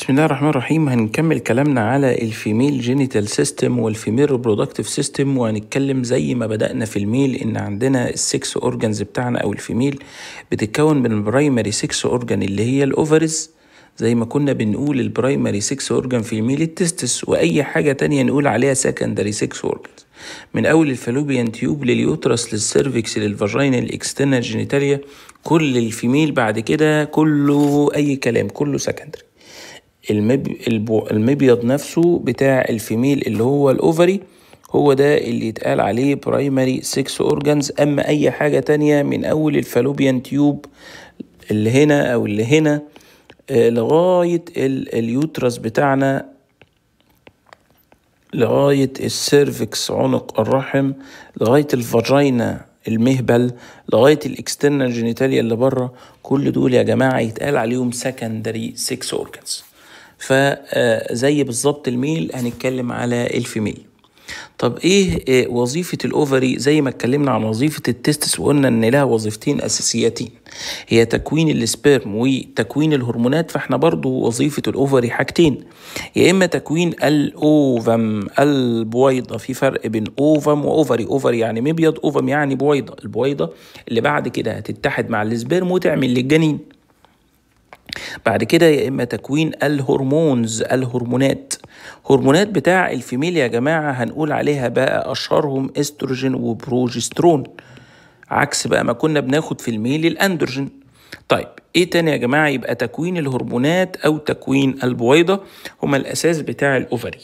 بسم الله الرحمن الرحيم هنكمل كلامنا على الفيميل جينيتال سيستم والفيميل ريبرودكتيف سيستم وهنتكلم زي ما بدأنا في الميل إن عندنا السكس أورجانز بتاعنا أو الفيميل بتتكون من البرايمري سكس أورجان اللي هي الأوفرز زي ما كنا بنقول البرايمري سكس اورجان في الميل التستس واي حاجه تانية نقول عليها سكندري سكس اورجنز من اول الفالوبيان تيوب لليوترس للسيرفكس للفاجينا الاكسترنال جينيتاليا كل الفيميل بعد كده كله اي كلام كله سكندري المبيض نفسه بتاع الفيميل اللي هو الاوفري هو ده اللي يتقال عليه برايمري سكس اورجانز اما اي حاجة تانية من اول الفالوبيان تيوب اللي هنا او اللي هنا آه، لغاية اليوترس بتاعنا لغاية السيرفكس عنق الرحم لغاية الفاجينا المهبل لغاية الاكسترنال جينيتاليا اللي بره كل دول يا جماعة يتقال عليهم سكندري سكس اورجانز فزي بالظبط الميل هنتكلم على الفيميل طب إيه،, ايه وظيفه الاوفري زي ما اتكلمنا عن وظيفه التستس وقلنا ان لها وظيفتين اساسيتين هي تكوين السبرم وتكوين الهرمونات فاحنا برضو وظيفه الاوفري حاجتين يا اما تكوين الاوفم البويضه في فرق بين اوفم واوفري اوفري يعني مبيض اوفم يعني بويضه البويضه اللي بعد كده هتتحد مع السبرم وتعمل للجنين بعد كده يا اما تكوين الهرمونز الهرمونات هرمونات بتاع الفيميل يا جماعه هنقول عليها بقى اشهرهم استروجين وبروجسترون عكس بقى ما كنا بناخد في الميل الاندروجين طيب ايه تاني يا جماعه يبقى تكوين الهرمونات او تكوين البويضه هما الاساس بتاع الاوفري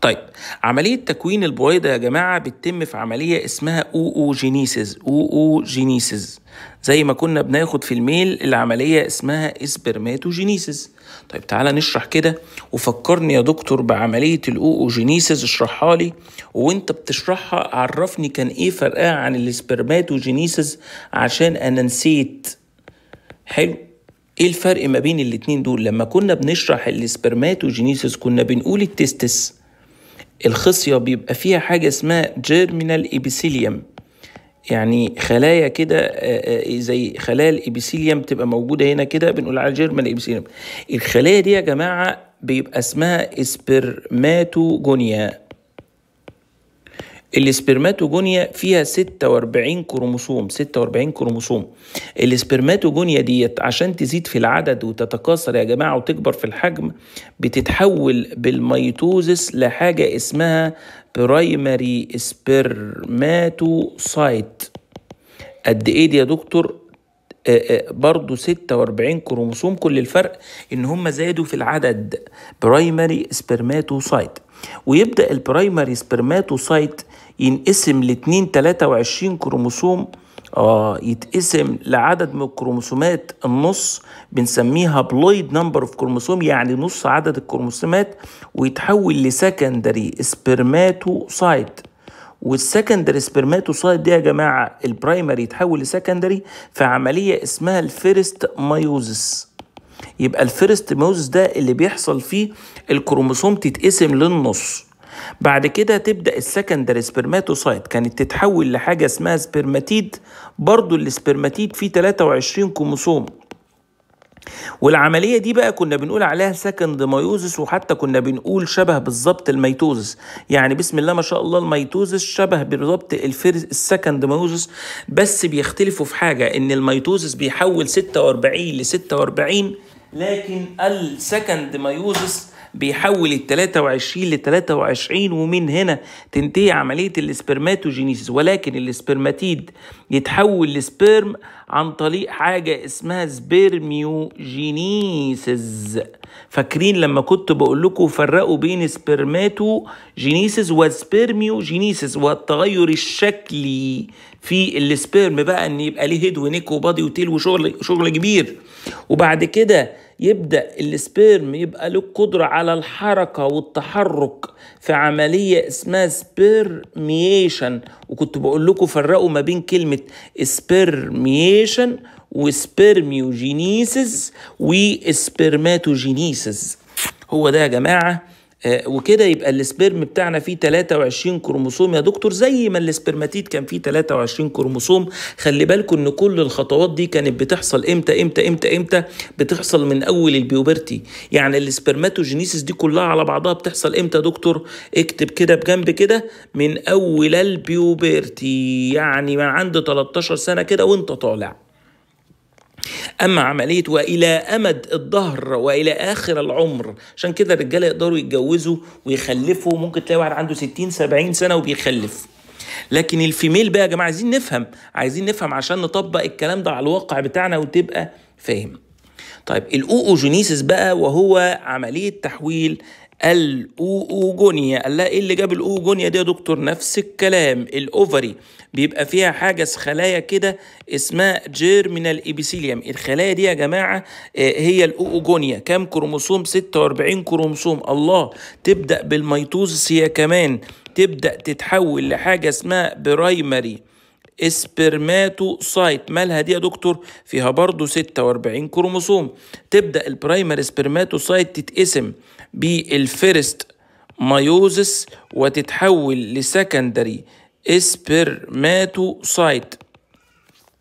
طيب عملية تكوين البويضة يا جماعة بتتم في عملية اسمها أوجينيسيس أوجينيسيس زي ما كنا بناخد في الميل العملية اسمها اسبرماتوجينيسيس طيب تعالى نشرح كده وفكرني يا دكتور بعملية الأوجينيسيس اشرحها لي وانت بتشرحها عرفني كان ايه فرقها عن الاسبرماتوجينيسيس عشان انا نسيت حلو ايه الفرق ما بين الاتنين دول لما كنا بنشرح الاسبرماتوجينيسيس كنا بنقول التستس الخصية بيبقى فيها حاجة اسمها جيرمينال إبيثيليوم يعني خلايا كده آه، آه، زي خلايا الإبيثيليوم تبقى موجودة هنا كده بنقول على جيرمينال إبيثيليوم الخلايا دي يا جماعة بيبقى اسمها اسبرماتوجونيا الاسبرماتوجونيا فيها 46 كروموسوم 46 كروموسوم الاسبرماتوجونيا ديت عشان تزيد في العدد وتتكاثر يا جماعه وتكبر في الحجم بتتحول بالميتوزس لحاجه اسمها برايمري سبرماتوسايت قد ايه دي يا دكتور آه، آه، برضه 46 كروموسوم كل الفرق ان هم زادوا في العدد برايمري سبرماتوسايت ويبدأ البرايمري سبرماتوسايت ينقسم لاتنين 2 23 كروموسوم آه يتقسم لعدد من الكروموسومات النص بنسميها بلويد نمبر اوف كروموسوم يعني نص عدد الكروموسومات ويتحول لسكندري سبرماتوسايت والسكندري سبرماتوسايت دي يا جماعه البرايمري يتحول لسكندري في عمليه اسمها الفيرست مايوزس يبقى الفيرست موز ده اللي بيحصل فيه الكروموسوم تتقسم للنص بعد كده تبدا السكندري سبرماتوسايت كانت تتحول لحاجه اسمها سبرماتيد برضو السبرماتيد فيه 23 كروموسوم والعمليه دي بقى كنا بنقول عليها سكند مايوزس وحتى كنا بنقول شبه بالظبط الميتوزس يعني بسم الله ما شاء الله الميتوزس شبه بالظبط السكند مايوزس بس بيختلفوا في حاجه ان الميتوزس بيحول 46 ل 46 لكن السكند مايوزس بيحول ال 23 ل 23 ومن هنا تنتهي عملية الاسبرماتوجينيسيس ولكن الاسبرماتيد يتحول لسبرم عن طريق حاجة اسمها سبرميوجينيسيس فاكرين لما كنت بقول لكم فرقوا بين سبرماتوجينيسيس وسبرميوجينيسيس والتغير الشكلي في السبرم بقى ان يبقى ليه هيد ونيك وبادي وتيل وشغل شغل كبير وبعد كده يبدأ السبيرم يبقى له قدرة على الحركة والتحرك في عملية اسمها سبيرميشن وكنت بقول لكم فرقوا ما بين كلمة سبيرميشن وسبيرميوجينيسيس وسبيرماتوجينيسيس هو ده يا جماعة آه، وكده يبقى السبرم بتاعنا فيه 23 كروموسوم يا دكتور زي ما السبرماتيد كان فيه 23 كروموسوم خلي بالكم ان كل الخطوات دي كانت بتحصل امتى امتى امتى امتى بتحصل من اول البيوبرتي يعني السبرماتوجينيسيس دي كلها على بعضها بتحصل امتى يا دكتور اكتب كده بجنب كده من اول البيوبرتي يعني من عند 13 سنه كده وانت طالع اما عمليه والى امد الظهر والى اخر العمر عشان كده الرجاله يقدروا يتجوزوا ويخلفوا ممكن تلاقي واحد عنده 60 70 سنه وبيخلف لكن الفيميل بقى يا جماعه عايزين نفهم عايزين نفهم عشان نطبق الكلام ده على الواقع بتاعنا وتبقى فاهم طيب الاوكوجينيسيس بقى وهو عمليه تحويل الاوجونيا قال لها ايه اللي جاب الاوجونيا دي يا دكتور نفس الكلام الاوفري بيبقى فيها حاجه خلايا كده اسمها جيرمينال ايبيثيليوم الخلايا دي يا جماعه آه، هي الاوجونيا كام كروموسوم 46 كروموسوم الله تبدا بالميتوزس هي كمان تبدا تتحول لحاجه اسمها برايمري سبرماتوسايت مالها دي يا دكتور فيها برضه 46 كروموسوم تبدا البرايمر سبرماتوسايت تتقسم بالفيرست مايوزس وتتحول لسكندري سبرماتوسايت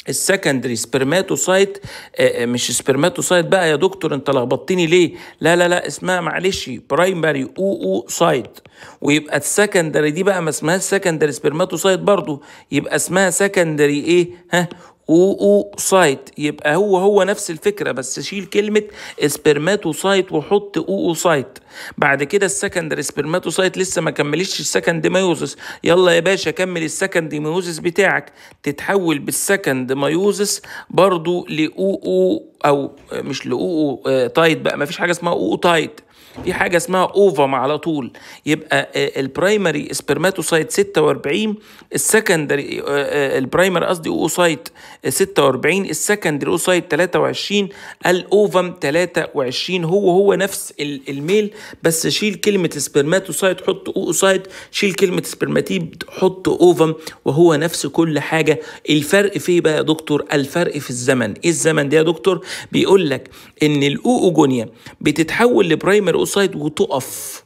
السكندري سبرماتوسايت آه، آه، مش سبرماتوسايت بقى يا دكتور انت لخبطتني ليه لا لا لا اسمها معلش برايمري او او سايت ويبقى السكندري دي بقى ما اسمهاش سكندري سبرماتوسايت برضو يبقى اسمها سكندري ايه ها اوسايت يبقى هو هو نفس الفكره بس شيل كلمه سبرماتوسايت وحط اوسايت بعد كده السكندري سبرماتوسايت لسه ما كملتش السكند مايوزس يلا يا باشا كمل السكند مايوزس بتاعك تتحول بالسكند مايوزس برضو لاو او مش لاو تايت آه، بقى ما فيش حاجه اسمها او تايت في حاجه اسمها اوفم على طول يبقى آه، آه، البرايمري سبرماتوسايت 46 السكندري آه، البرايمري قصدي اوسايت 46 السكندري اوسايت 23 الاوفم 23 هو هو نفس الميل بس شيل كلمه سبرماتوسايت حط اوسايت شيل كلمه سبرماتيد حط اوفم وهو نفس كل حاجه الفرق فيه بقى يا دكتور الفرق في الزمن ايه الزمن ده يا دكتور بيقول لك ان الاوجونيا بتتحول لبرايمري سايد وتقف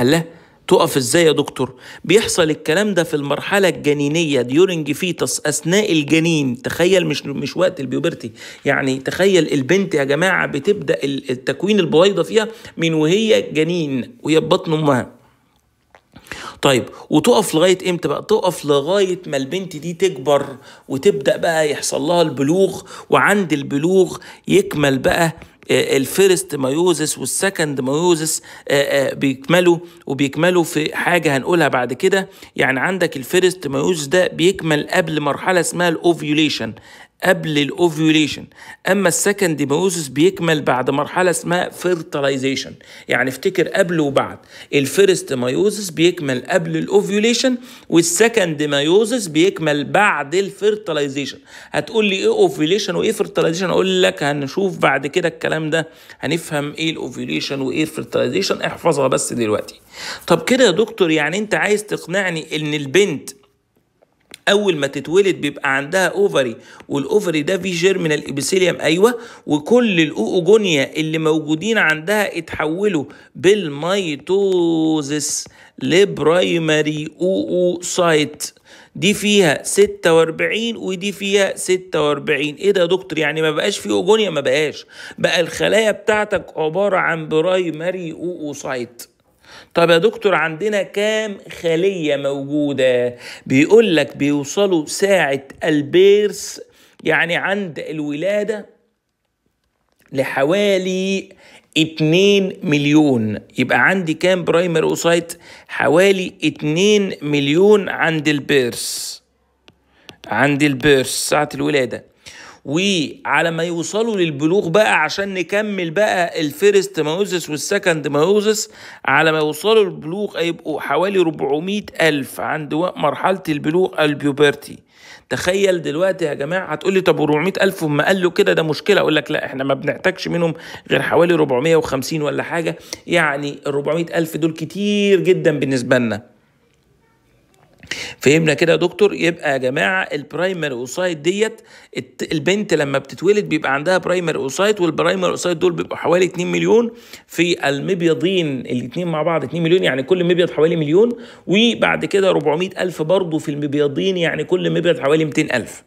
الله تقف ازاي يا دكتور بيحصل الكلام ده في المرحله الجنينيه ديورنج فيتس اثناء الجنين تخيل مش مش وقت البيوبرتي يعني تخيل البنت يا جماعه بتبدا التكوين البويضه فيها من وهي جنين وهي بطن امها طيب وتقف لغايه امتى بقى تقف لغايه ما البنت دي تكبر وتبدا بقى يحصل لها البلوغ وعند البلوغ يكمل بقى آه، الفيرست مايوزس والسكند مايوزس آه، آه، بيكملوا وبيكملوا في حاجه هنقولها بعد كده يعني عندك الفيرست مايوزس ده بيكمل قبل مرحله اسمها الاوفيوليشن قبل الاوفيوليشن اما السكند ديموزس بيكمل بعد مرحله اسمها فيرتلايزيشن يعني افتكر قبل وبعد الفيرست مايوزس بيكمل قبل الاوفيوليشن والسكند مايوزس بيكمل بعد الفيرتلايزيشن هتقول لي ايه اوفيوليشن وايه فيرتلايزيشن اقول لك هنشوف بعد كده الكلام ده هنفهم ايه الاوفيوليشن وايه الفيرتلايزيشن احفظها بس دلوقتي طب كده يا دكتور يعني انت عايز تقنعني ان البنت اول ما تتولد بيبقى عندها اوفري والاوفري ده فيه من ابيثيليوم ايوه وكل الاوجونيا اللي موجودين عندها اتحولوا بالميتوزس لبرايمري اوسايت دي فيها 46 ودي فيها 46 ايه ده يا دكتور يعني ما بقاش في اوجونيا ما بقاش بقى الخلايا بتاعتك عباره عن برايمري اوسايت طب يا دكتور عندنا كام خلية موجودة بيقول لك بيوصلوا ساعة البيرس يعني عند الولادة لحوالي 2 مليون يبقى عندي كام برايمر اوسايت حوالي 2 مليون عند البيرس عند البيرس ساعة الولادة وعلى ما يوصلوا للبلوغ بقى عشان نكمل بقى الفيرست ماوزس والسكند ماوزس على ما يوصلوا للبلوغ هيبقوا حوالي 400 ألف عند مرحلة البلوغ البيوبرتي تخيل دلوقتي يا جماعة هتقول لي طب 400 ألف هم قالوا كده ده مشكلة أقول لك لا إحنا ما بنحتاجش منهم غير حوالي 450 ولا حاجة يعني ال 400 ألف دول كتير جدا بالنسبة لنا فهمنا كده يا دكتور يبقى يا جماعه البرايمري اوسايت ديت البنت لما بتتولد بيبقى عندها برايمري اوسايت والبرايمري اوسايت دول بيبقوا حوالي 2 مليون في المبيضين الاثنين مع بعض 2 مليون يعني كل مبيض حوالي مليون وبعد كده 400 الف برضه في المبيضين يعني كل مبيض حوالي 200 الف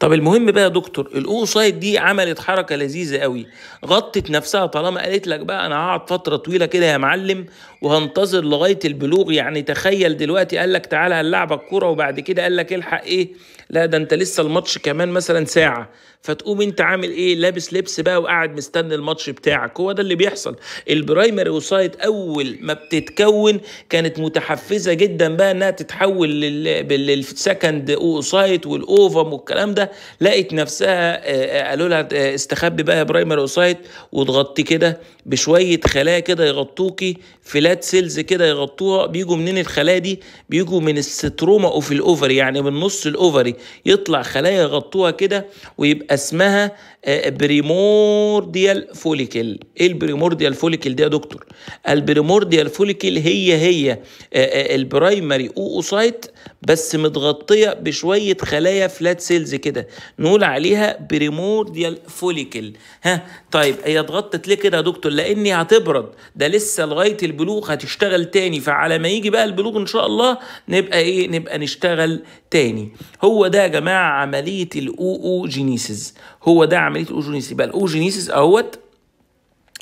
طب المهم بقى يا دكتور الاوسايد دي عملت حركه لذيذه قوي غطت نفسها طالما قالت لك بقى انا هقعد فتره طويله كده يا معلم وهنتظر لغايه البلوغ يعني تخيل دلوقتي قال لك تعالى هنلعبك كوره وبعد كده قال لك الحق ايه لا ده انت لسه الماتش كمان مثلا ساعه فتقوم انت عامل ايه لابس لبس بقى وقاعد مستني الماتش بتاعك هو ده اللي بيحصل البرايمري وسايت اول ما بتتكون كانت متحفزه جدا بقى انها تتحول للسكند اوسايت والاوفم والكلام ده لقت نفسها آه، آه، قالوا لها آه، استخبي بقى يا برايمري اوسايت وتغطي كده بشويه خلايا كده يغطوكي فلات سيلز كده يغطوها بيجوا منين الخلايا دي بيجوا من الستروما اوف الاوفري يعني من نص الاوفري يطلع خلايا يغطوها كده ويبقى اسمها بريمورديال فوليكل ايه البريمورديال فوليكل دي يا دكتور البريمورديال فوليكل هي هي آه، آه، البرايمري اوسايت بس متغطيه بشويه خلايا فلات سيلز كده نقول عليها بريمورديال فوليكل ها طيب هي اتغطت ليه كده يا دكتور لاني هتبرد ده لسه لغايه البلوغ هتشتغل تاني فعلى ما يجي بقى البلوغ ان شاء الله نبقى ايه نبقى نشتغل تاني هو ده يا جماعه عمليه الاوجينيسيس هو ده عمليه اوجينيسيس يبقى الاوجينيسيس اهوت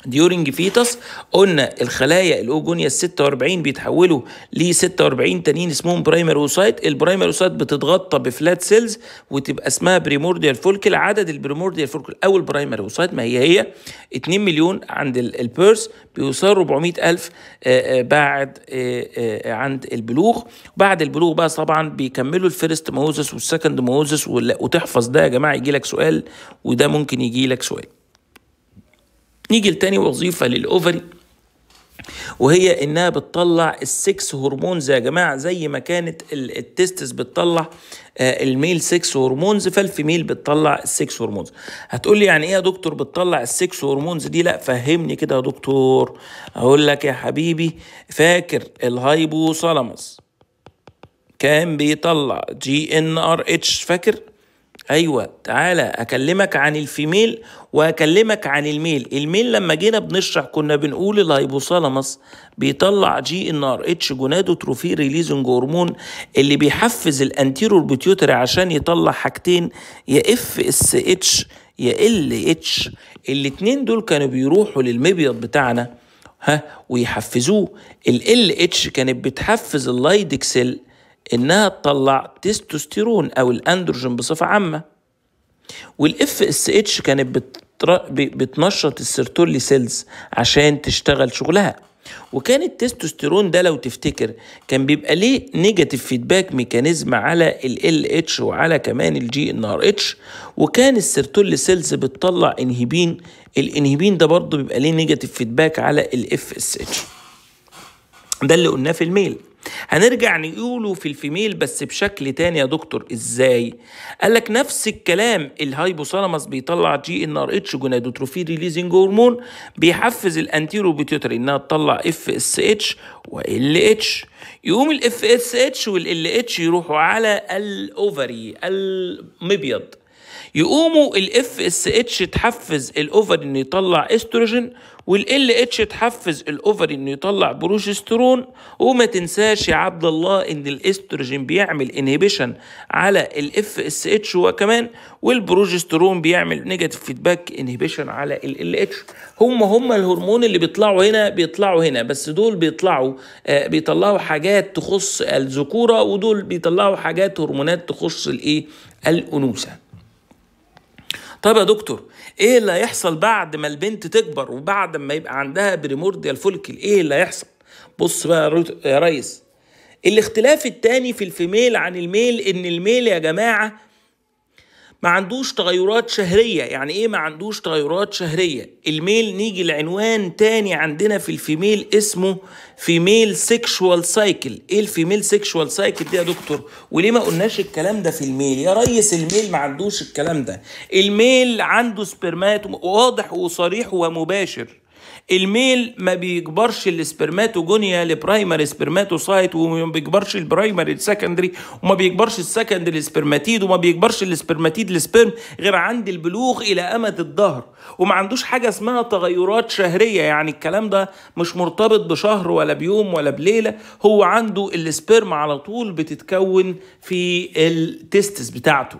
ديورنج فيتس قلنا الخلايا الاوجونيا ال 46 بيتحولوا ل 46 تانيين اسمهم برايمر اوسايت البرايمر اوسايت بتتغطى بفلات سيلز وتبقى اسمها بريمورديال فولكل عدد البريمورديال فولكل او البرايمر اوسايت ما هي هي 2 مليون عند البيرس بيوصل 400 الف آه، آه، بعد آه، عند البلوغ بعد البلوغ بقى طبعا بيكملوا الفيرست موزس والسكند موزس وتحفظ ده يا جماعه يجي لك سؤال وده ممكن يجي لك سؤال نيجي لتاني وظيفة للأوفري وهي انها بتطلع السكس هرمونز يا جماعه زي ما كانت التستس بتطلع آه، الميل سكس هرمونز فالفيميل بتطلع السكس هرمونز هتقول لي يعني ايه يا دكتور بتطلع السكس هرمونز دي لا فهمني كده يا دكتور اقول لك يا حبيبي فاكر الهايبوثالاموس كان بيطلع جي ان ار اتش فاكر ايوه تعالى اكلمك عن الفيميل واكلمك عن الميل الميل لما جينا بنشرح كنا بنقول الهيبوثالاموس بيطلع جي ان ار اتش جونادو تروفي ريليزنج هرمون اللي بيحفز الانتيرور بيتيوتري عشان يطلع حاجتين يا اف اس اتش يا ال اتش الاتنين دول كانوا بيروحوا للمبيض بتاعنا ها ويحفزوه ال اتش كانت بتحفز اللايدكسل انها تطلع تستوستيرون او الاندروجين بصفه عامه والاف اس اتش كانت بتر... بتنشط السيرتولي سيلز عشان تشتغل شغلها وكان التستوستيرون ده لو تفتكر كان بيبقى ليه نيجاتيف فيدباك ميكانيزم على ال اتش وعلى كمان الجي ان ار اتش وكان السيرتولي سيلز بتطلع انهبين الانهبين ده برضه بيبقى ليه نيجاتيف فيدباك على الاف اس اتش ده اللي قلناه في الميل هنرجع نقوله في الفيميل بس بشكل تاني يا دكتور ازاي قال لك نفس الكلام الهايبوثالاموس بيطلع جي ان ار اتش جونادوتروفين ريليزنج هرمون بيحفز الانتيرو بيتيوتري انها تطلع اف اس اتش وال اتش يقوم الاف اس اتش والال اتش يروحوا على الاوفري المبيض يقوموا الاف اس اتش تحفز الاوفر انه يطلع استروجين والال اتش تحفز الاوفري انه يطلع بروجسترون وما تنساش يا عبد الله ان الاستروجين بيعمل انهبيشن على الاف اس اتش هو كمان والبروجسترون بيعمل نيجاتيف فيدباك انهبيشن على ال اتش هم هم الهرمون اللي بيطلعوا هنا بيطلعوا هنا بس دول بيطلعوا آه، بيطلعوا حاجات تخص الذكوره ودول بيطلعوا حاجات هرمونات تخص الايه الانوثه طب يا دكتور ايه اللي هيحصل بعد ما البنت تكبر وبعد ما يبقى عندها بريمورديال الفولكل ايه اللي هيحصل بص بقى يا ريس الاختلاف التاني في الفيميل عن الميل ان الميل يا جماعه ما عندوش تغيرات شهرية يعني ايه ما عندوش تغيرات شهرية الميل نيجي لعنوان تاني عندنا في الفيميل اسمه فيميل سيكشوال سايكل ايه الفيميل سيكشوال سايكل دي يا دكتور وليه ما قلناش الكلام ده في الميل يا ريس الميل ما عندوش الكلام ده الميل عنده سبرمات واضح وصريح ومباشر الميل ما بيكبرش السبرماتوجونيا لبرايمري سبرماتوسايت وما بيكبرش البرايمري السكندري وما بيكبرش السكندري سبرماتيد وما بيكبرش السبرماتيد السبرم غير عند البلوغ الى امد الظهر وما عندوش حاجه اسمها تغيرات شهريه يعني الكلام ده مش مرتبط بشهر ولا بيوم ولا بليله هو عنده السبرم على طول بتتكون في التستس بتاعته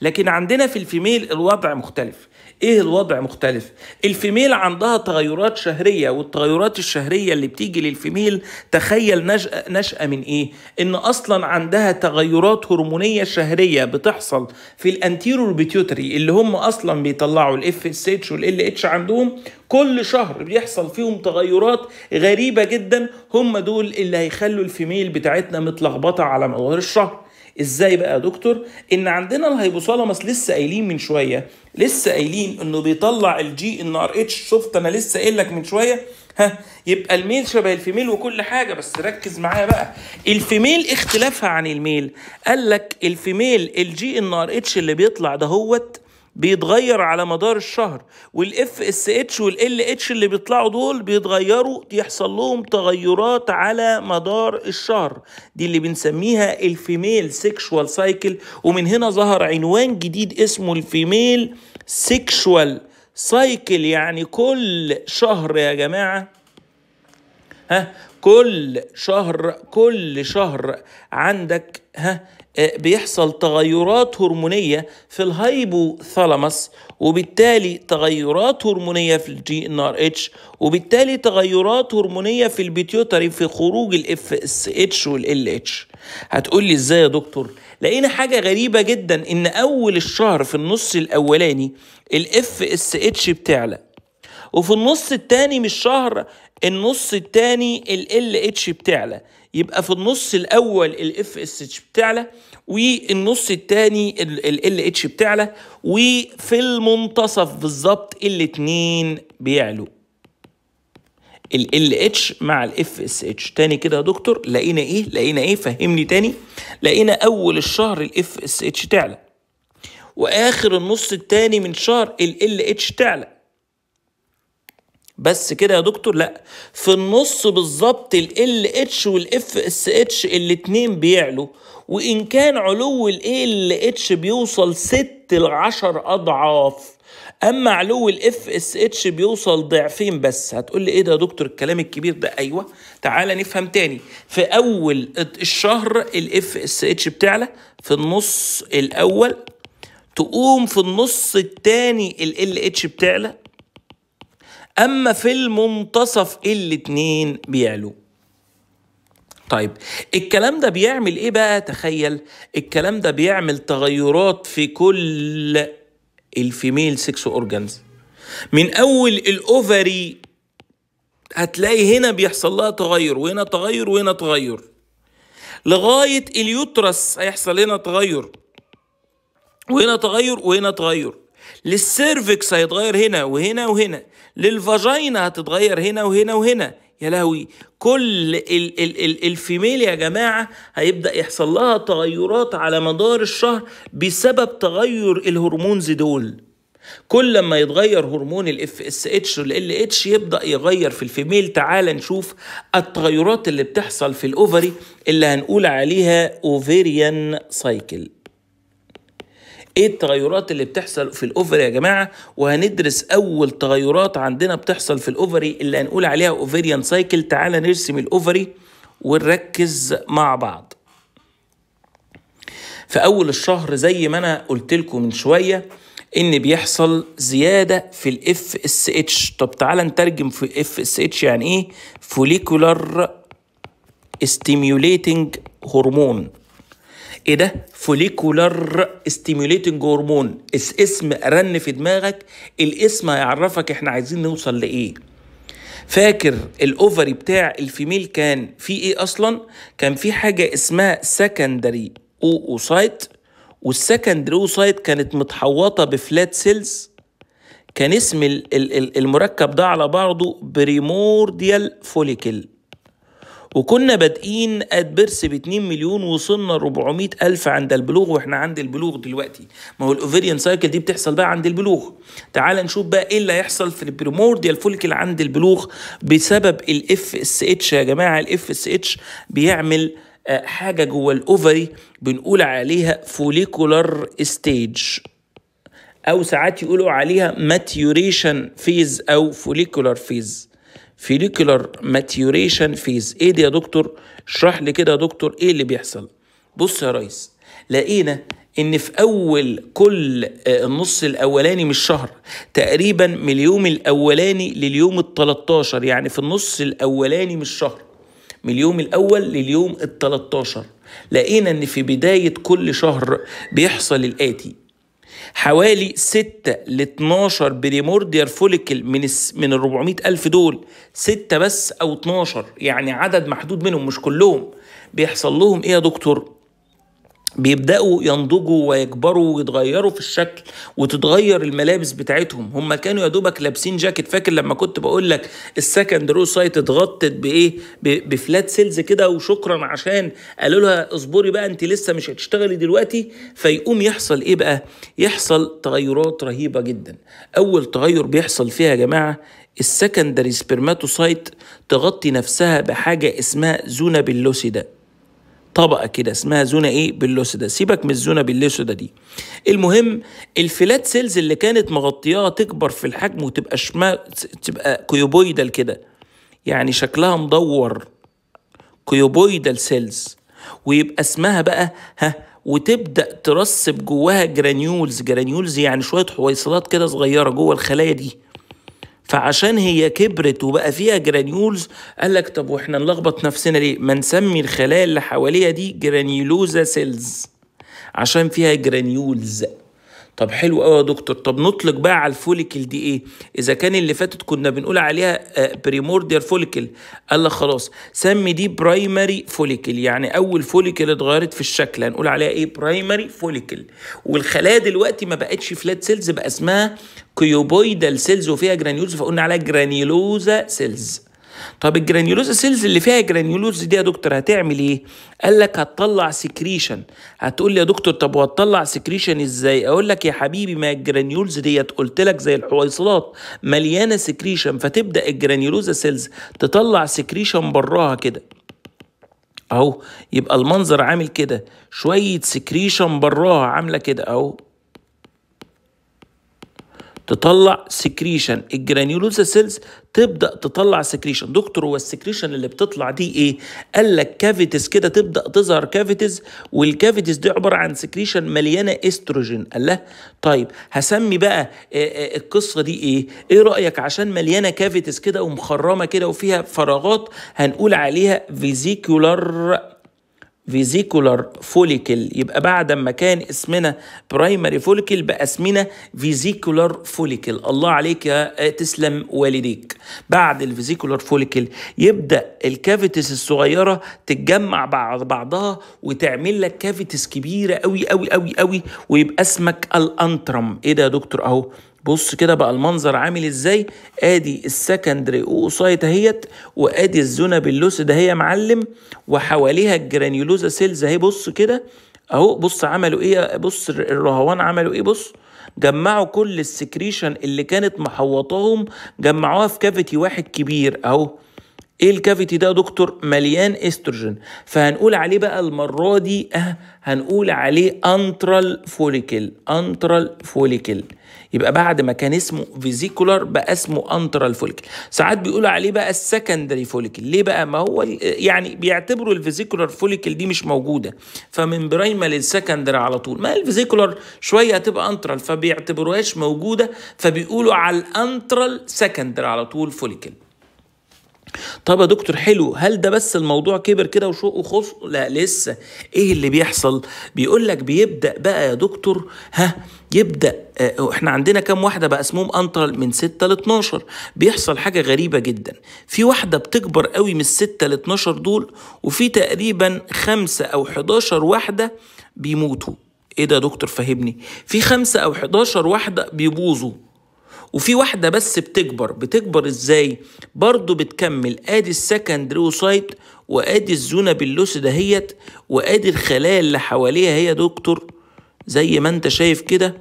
لكن عندنا في الفيميل الوضع مختلف ايه الوضع مختلف الفيميل عندها تغيرات شهريه والتغيرات الشهريه اللي بتيجي للفيميل تخيل نشأة, نشأة من ايه ان اصلا عندها تغيرات هرمونيه شهريه بتحصل في الانتيرور بيتيوتري اللي هم اصلا بيطلعوا الاف اس اتش والال اتش عندهم كل شهر بيحصل فيهم تغيرات غريبه جدا هم دول اللي هيخلوا الفيميل بتاعتنا متلخبطه على مدار الشهر ازاي بقى يا دكتور ان عندنا الهيبوثالامس لسه قايلين من شويه لسه قايلين انه بيطلع الجي ان ار اتش شفت انا لسه قايل لك من شويه ها يبقى الميل شبه الفيميل وكل حاجه بس ركز معايا بقى الفيميل اختلافها عن الميل قال لك الفيميل الجي ان ار اتش اللي بيطلع دهوت بيتغير على مدار الشهر والاف اس اتش والال اتش اللي بيطلعوا دول بيتغيروا يحصل لهم تغيرات على مدار الشهر دي اللي بنسميها الفيميل سيكشوال سايكل ومن هنا ظهر عنوان جديد اسمه الفيميل سيكشوال سايكل يعني كل شهر يا جماعه ها كل شهر كل شهر عندك ها آه، بيحصل تغيرات هرمونية في الهايبوثالاموس وبالتالي تغيرات هرمونية في الجي ان ار اتش وبالتالي تغيرات هرمونية في البيتيوتري في خروج الاف اس اتش والال اتش هتقول لي ازاي يا دكتور لقينا حاجة غريبة جدا ان اول الشهر في النص الاولاني الاف اس اتش بتعلى وفي النص التاني من الشهر النص التاني ال اتش بتعلى يبقى في النص الاول الاف اس اتش بتعلى والنص الثاني ال اتش بتعلى وفي المنتصف بالظبط الاثنين بيعلوا ال ال اتش مع الاف اس اتش تاني كده يا دكتور لقينا ايه لقينا ايه فهمني تاني لقينا اول الشهر الاف اس اتش تعلى واخر النص الثاني من شهر ال ال اتش تعلى بس كده يا دكتور لا في النص بالظبط ال LH وال اتش الاتنين بيعلوا وإن كان علو ال اتش بيوصل 6 ل 10 أضعاف أما علو اس اتش بيوصل ضعفين بس هتقول لي إيه ده يا دكتور الكلام الكبير ده أيوه تعالى نفهم تاني في أول الشهر اس اتش بتعلى في النص الأول تقوم في النص التاني ال اتش بتعلى اما في المنتصف الاتنين بيعلوا طيب الكلام ده بيعمل ايه بقى تخيل الكلام ده بيعمل تغيرات في كل الفيميل سكس اورجانز من اول الاوفري هتلاقي هنا بيحصل لها تغير وهنا تغير وهنا تغير لغايه اليوترس هيحصل هنا تغير وهنا تغير وهنا تغير للسيرفكس هيتغير هنا وهنا وهنا للفاجينا هتتغير هنا وهنا وهنا يا لهوي كل ال ال ال الفيميل يا جماعة هيبدأ يحصل لها تغيرات على مدار الشهر بسبب تغير الهرمونز دول كل لما يتغير هرمون ال اس اتش والال اتش يبدا يغير في الفيميل تعال نشوف التغيرات اللي بتحصل في الاوفري اللي هنقول عليها اوفيريان سايكل ايه التغيرات اللي بتحصل في الاوفري يا جماعه وهندرس اول تغيرات عندنا بتحصل في الاوفري اللي هنقول عليها اوفريان سايكل تعالى نرسم الاوفري ونركز مع بعض في اول الشهر زي ما انا قلت لكم من شويه ان بيحصل زياده في الاف اس اتش طب تعالى نترجم في اف اس اتش يعني ايه فوليكولار ستيميوليتنج هرمون ايه ده فوليكولار ستيميوليتنج هرمون اسم رن في دماغك الاسم هيعرفك احنا عايزين نوصل لايه فاكر الاوفري بتاع الفيميل كان فيه ايه اصلا كان في حاجه اسمها سكندري اوسايت والسكندري اوسايت كانت متحوطه بفلات سيلز كان اسم المركب ده على بعضه بريمورديال فوليكل وكنا بادئين اد بيرث ب 2 مليون وصلنا 400 الف عند البلوغ واحنا عند البلوغ دلوقتي ما هو الاوفيريان سايكل دي بتحصل بقى عند البلوغ تعال نشوف بقى ايه اللي هيحصل في البريمورديال فوليكل عند البلوغ بسبب الاف اس اتش يا جماعه الاف اس اتش بيعمل آه، حاجه جوه الاوفري بنقول عليها فوليكولار ستيج او ساعات يقولوا عليها ماتيوريشن فيز او فوليكولار فيز فيليكولار ماتيوريشن فيز ايه دي يا دكتور اشرح لي كده يا دكتور ايه اللي بيحصل بص يا ريس لقينا ان في اول كل آه، النص الاولاني من الشهر تقريبا من اليوم الاولاني لليوم ال13 يعني في النص الاولاني من الشهر من اليوم الاول لليوم ال13 لقينا ان في بدايه كل شهر بيحصل الاتي حوالي 6 ل 12 بريمورديال فوليكل من من ال 400 ألف دول 6 بس أو 12 يعني عدد محدود منهم مش كلهم بيحصل لهم إيه يا دكتور؟ بيبداوا ينضجوا ويكبروا ويتغيروا في الشكل وتتغير الملابس بتاعتهم هم كانوا يا دوبك لابسين جاكيت فاكر لما كنت بقول لك السكند رو سايت اتغطت بايه بفلات سيلز كده وشكرا عشان قالوا لها اصبري بقى انت لسه مش هتشتغلي دلوقتي فيقوم يحصل ايه بقى يحصل تغيرات رهيبه جدا اول تغير بيحصل فيها يا جماعه السكندري سبرماتوسايت تغطي نفسها بحاجه اسمها زونا باللوسيدا طبقه كده اسمها زونه ايه باللوسدا سيبك من الزونه باللوسدا دي المهم الفلات سيلز اللي كانت مغطياها تكبر في الحجم وتبقى شما تبقى كيوبويدال كده يعني شكلها مدور كيوبويدال سيلز ويبقى اسمها بقى ها وتبدا ترسب جواها جرانيولز جرانيولز يعني شويه حويصلات كده صغيره جوه الخلايا دي فعشان هي كبرت وبقى فيها جرانيولز قال لك طب واحنا نلخبط نفسنا ليه ما نسمي الخلايا اللي حواليها دي جرانيولوزا سيلز عشان فيها جرانيولز طب حلو قوي يا دكتور طب نطلق بقى على الفوليكل دي ايه اذا كان اللي فاتت كنا بنقول عليها بريمورديال آه، فوليكل قال لك خلاص سمي دي برايمري فوليكل يعني اول فوليكل اتغيرت في الشكل هنقول عليها ايه برايمري فوليكل والخلايا دلوقتي ما بقتش فلات سيلز بقى اسمها كيوبويدال سيلز وفيها جرانيولز فقلنا عليها جرانيولوزا سيلز طب الجرانيولوز سيلز اللي فيها جرانيولوز دي يا دكتور هتعمل ايه قال لك هتطلع سكريشن هتقول لي يا دكتور طب وهتطلع سكريشن ازاي اقول لك يا حبيبي ما الجرانيولز ديت قلت لك زي الحويصلات مليانه سكريشن فتبدا الجرانيولوز سيلز تطلع سكريشن براها كده اهو يبقى المنظر عامل كده شويه سكريشن براها عامله كده اهو تطلع سكريشن الجرانيولوزا سيلز تبدا تطلع سكريشن دكتور هو السكريشن اللي بتطلع دي ايه قال لك كافيتس كده تبدا تظهر كافيتس والكافيتس دي عباره عن سكريشن مليانه استروجين قال له طيب هسمي بقى آه، آه، القصه دي ايه ايه رايك عشان مليانه كافيتس كده ومخرمه كده وفيها فراغات هنقول عليها فيزيكولار فيزيكولار فوليكل يبقى بعد ما كان اسمنا برايمري فوليكل بقى اسمنا فيزيكولار فوليكل الله عليك يا آه، تسلم والديك بعد الفيزيكولار فوليكل يبدا الكافيتس الصغيره تتجمع بعض بعضها وتعمل لك كافيتس كبيره قوي قوي قوي قوي ويبقى اسمك الانترم ايه ده يا دكتور اهو بص كده بقى المنظر عامل ازاي ادي السكندري اوسايت اهيت وادي الزونا ده اهي معلم وحواليها الجرانيولوزا سيلز اهي بص كده اهو بص عملوا ايه بص الرهوان عملوا ايه بص جمعوا كل السكريشن اللي كانت محوطاهم جمعوها في كافيتي واحد كبير اهو ايه الكافيتي ده يا دكتور مليان استروجين فهنقول عليه بقى المره دي اه هنقول عليه انترال فوليكل انترال فوليكل يبقى بعد ما كان اسمه فيزيكولار بقى اسمه انترال فوليكل ساعات بيقولوا عليه بقى السكندري فوليكل ليه بقى ما هو يعني بيعتبروا الفيزيكولار فوليكل دي مش موجوده فمن برايمال للسكندري على طول ما الفيزيكولار شويه هتبقى انترال فبيعتبروهاش موجوده فبيقولوا على الانترال سكندري على طول فوليكل طب يا دكتور حلو هل ده بس الموضوع كبر كده وشوق وخص لا لسه ايه اللي بيحصل بيقول لك بيبدا بقى يا دكتور ها يبدا اه احنا عندنا كام واحده بقى اسمهم انترال من 6 ل 12 بيحصل حاجه غريبه جدا في واحده بتكبر قوي من 6 ل 12 دول وفي تقريبا 5 او 11 واحده بيموتوا ايه ده يا دكتور فهمني في 5 او 11 واحده بيبوظوا وفي واحده بس بتكبر بتكبر ازاي برضو بتكمل ادي السكند وسايت وادي الزونه باللوس دهيت وادي الخلايا اللي حواليها هي دكتور زي ما انت شايف كده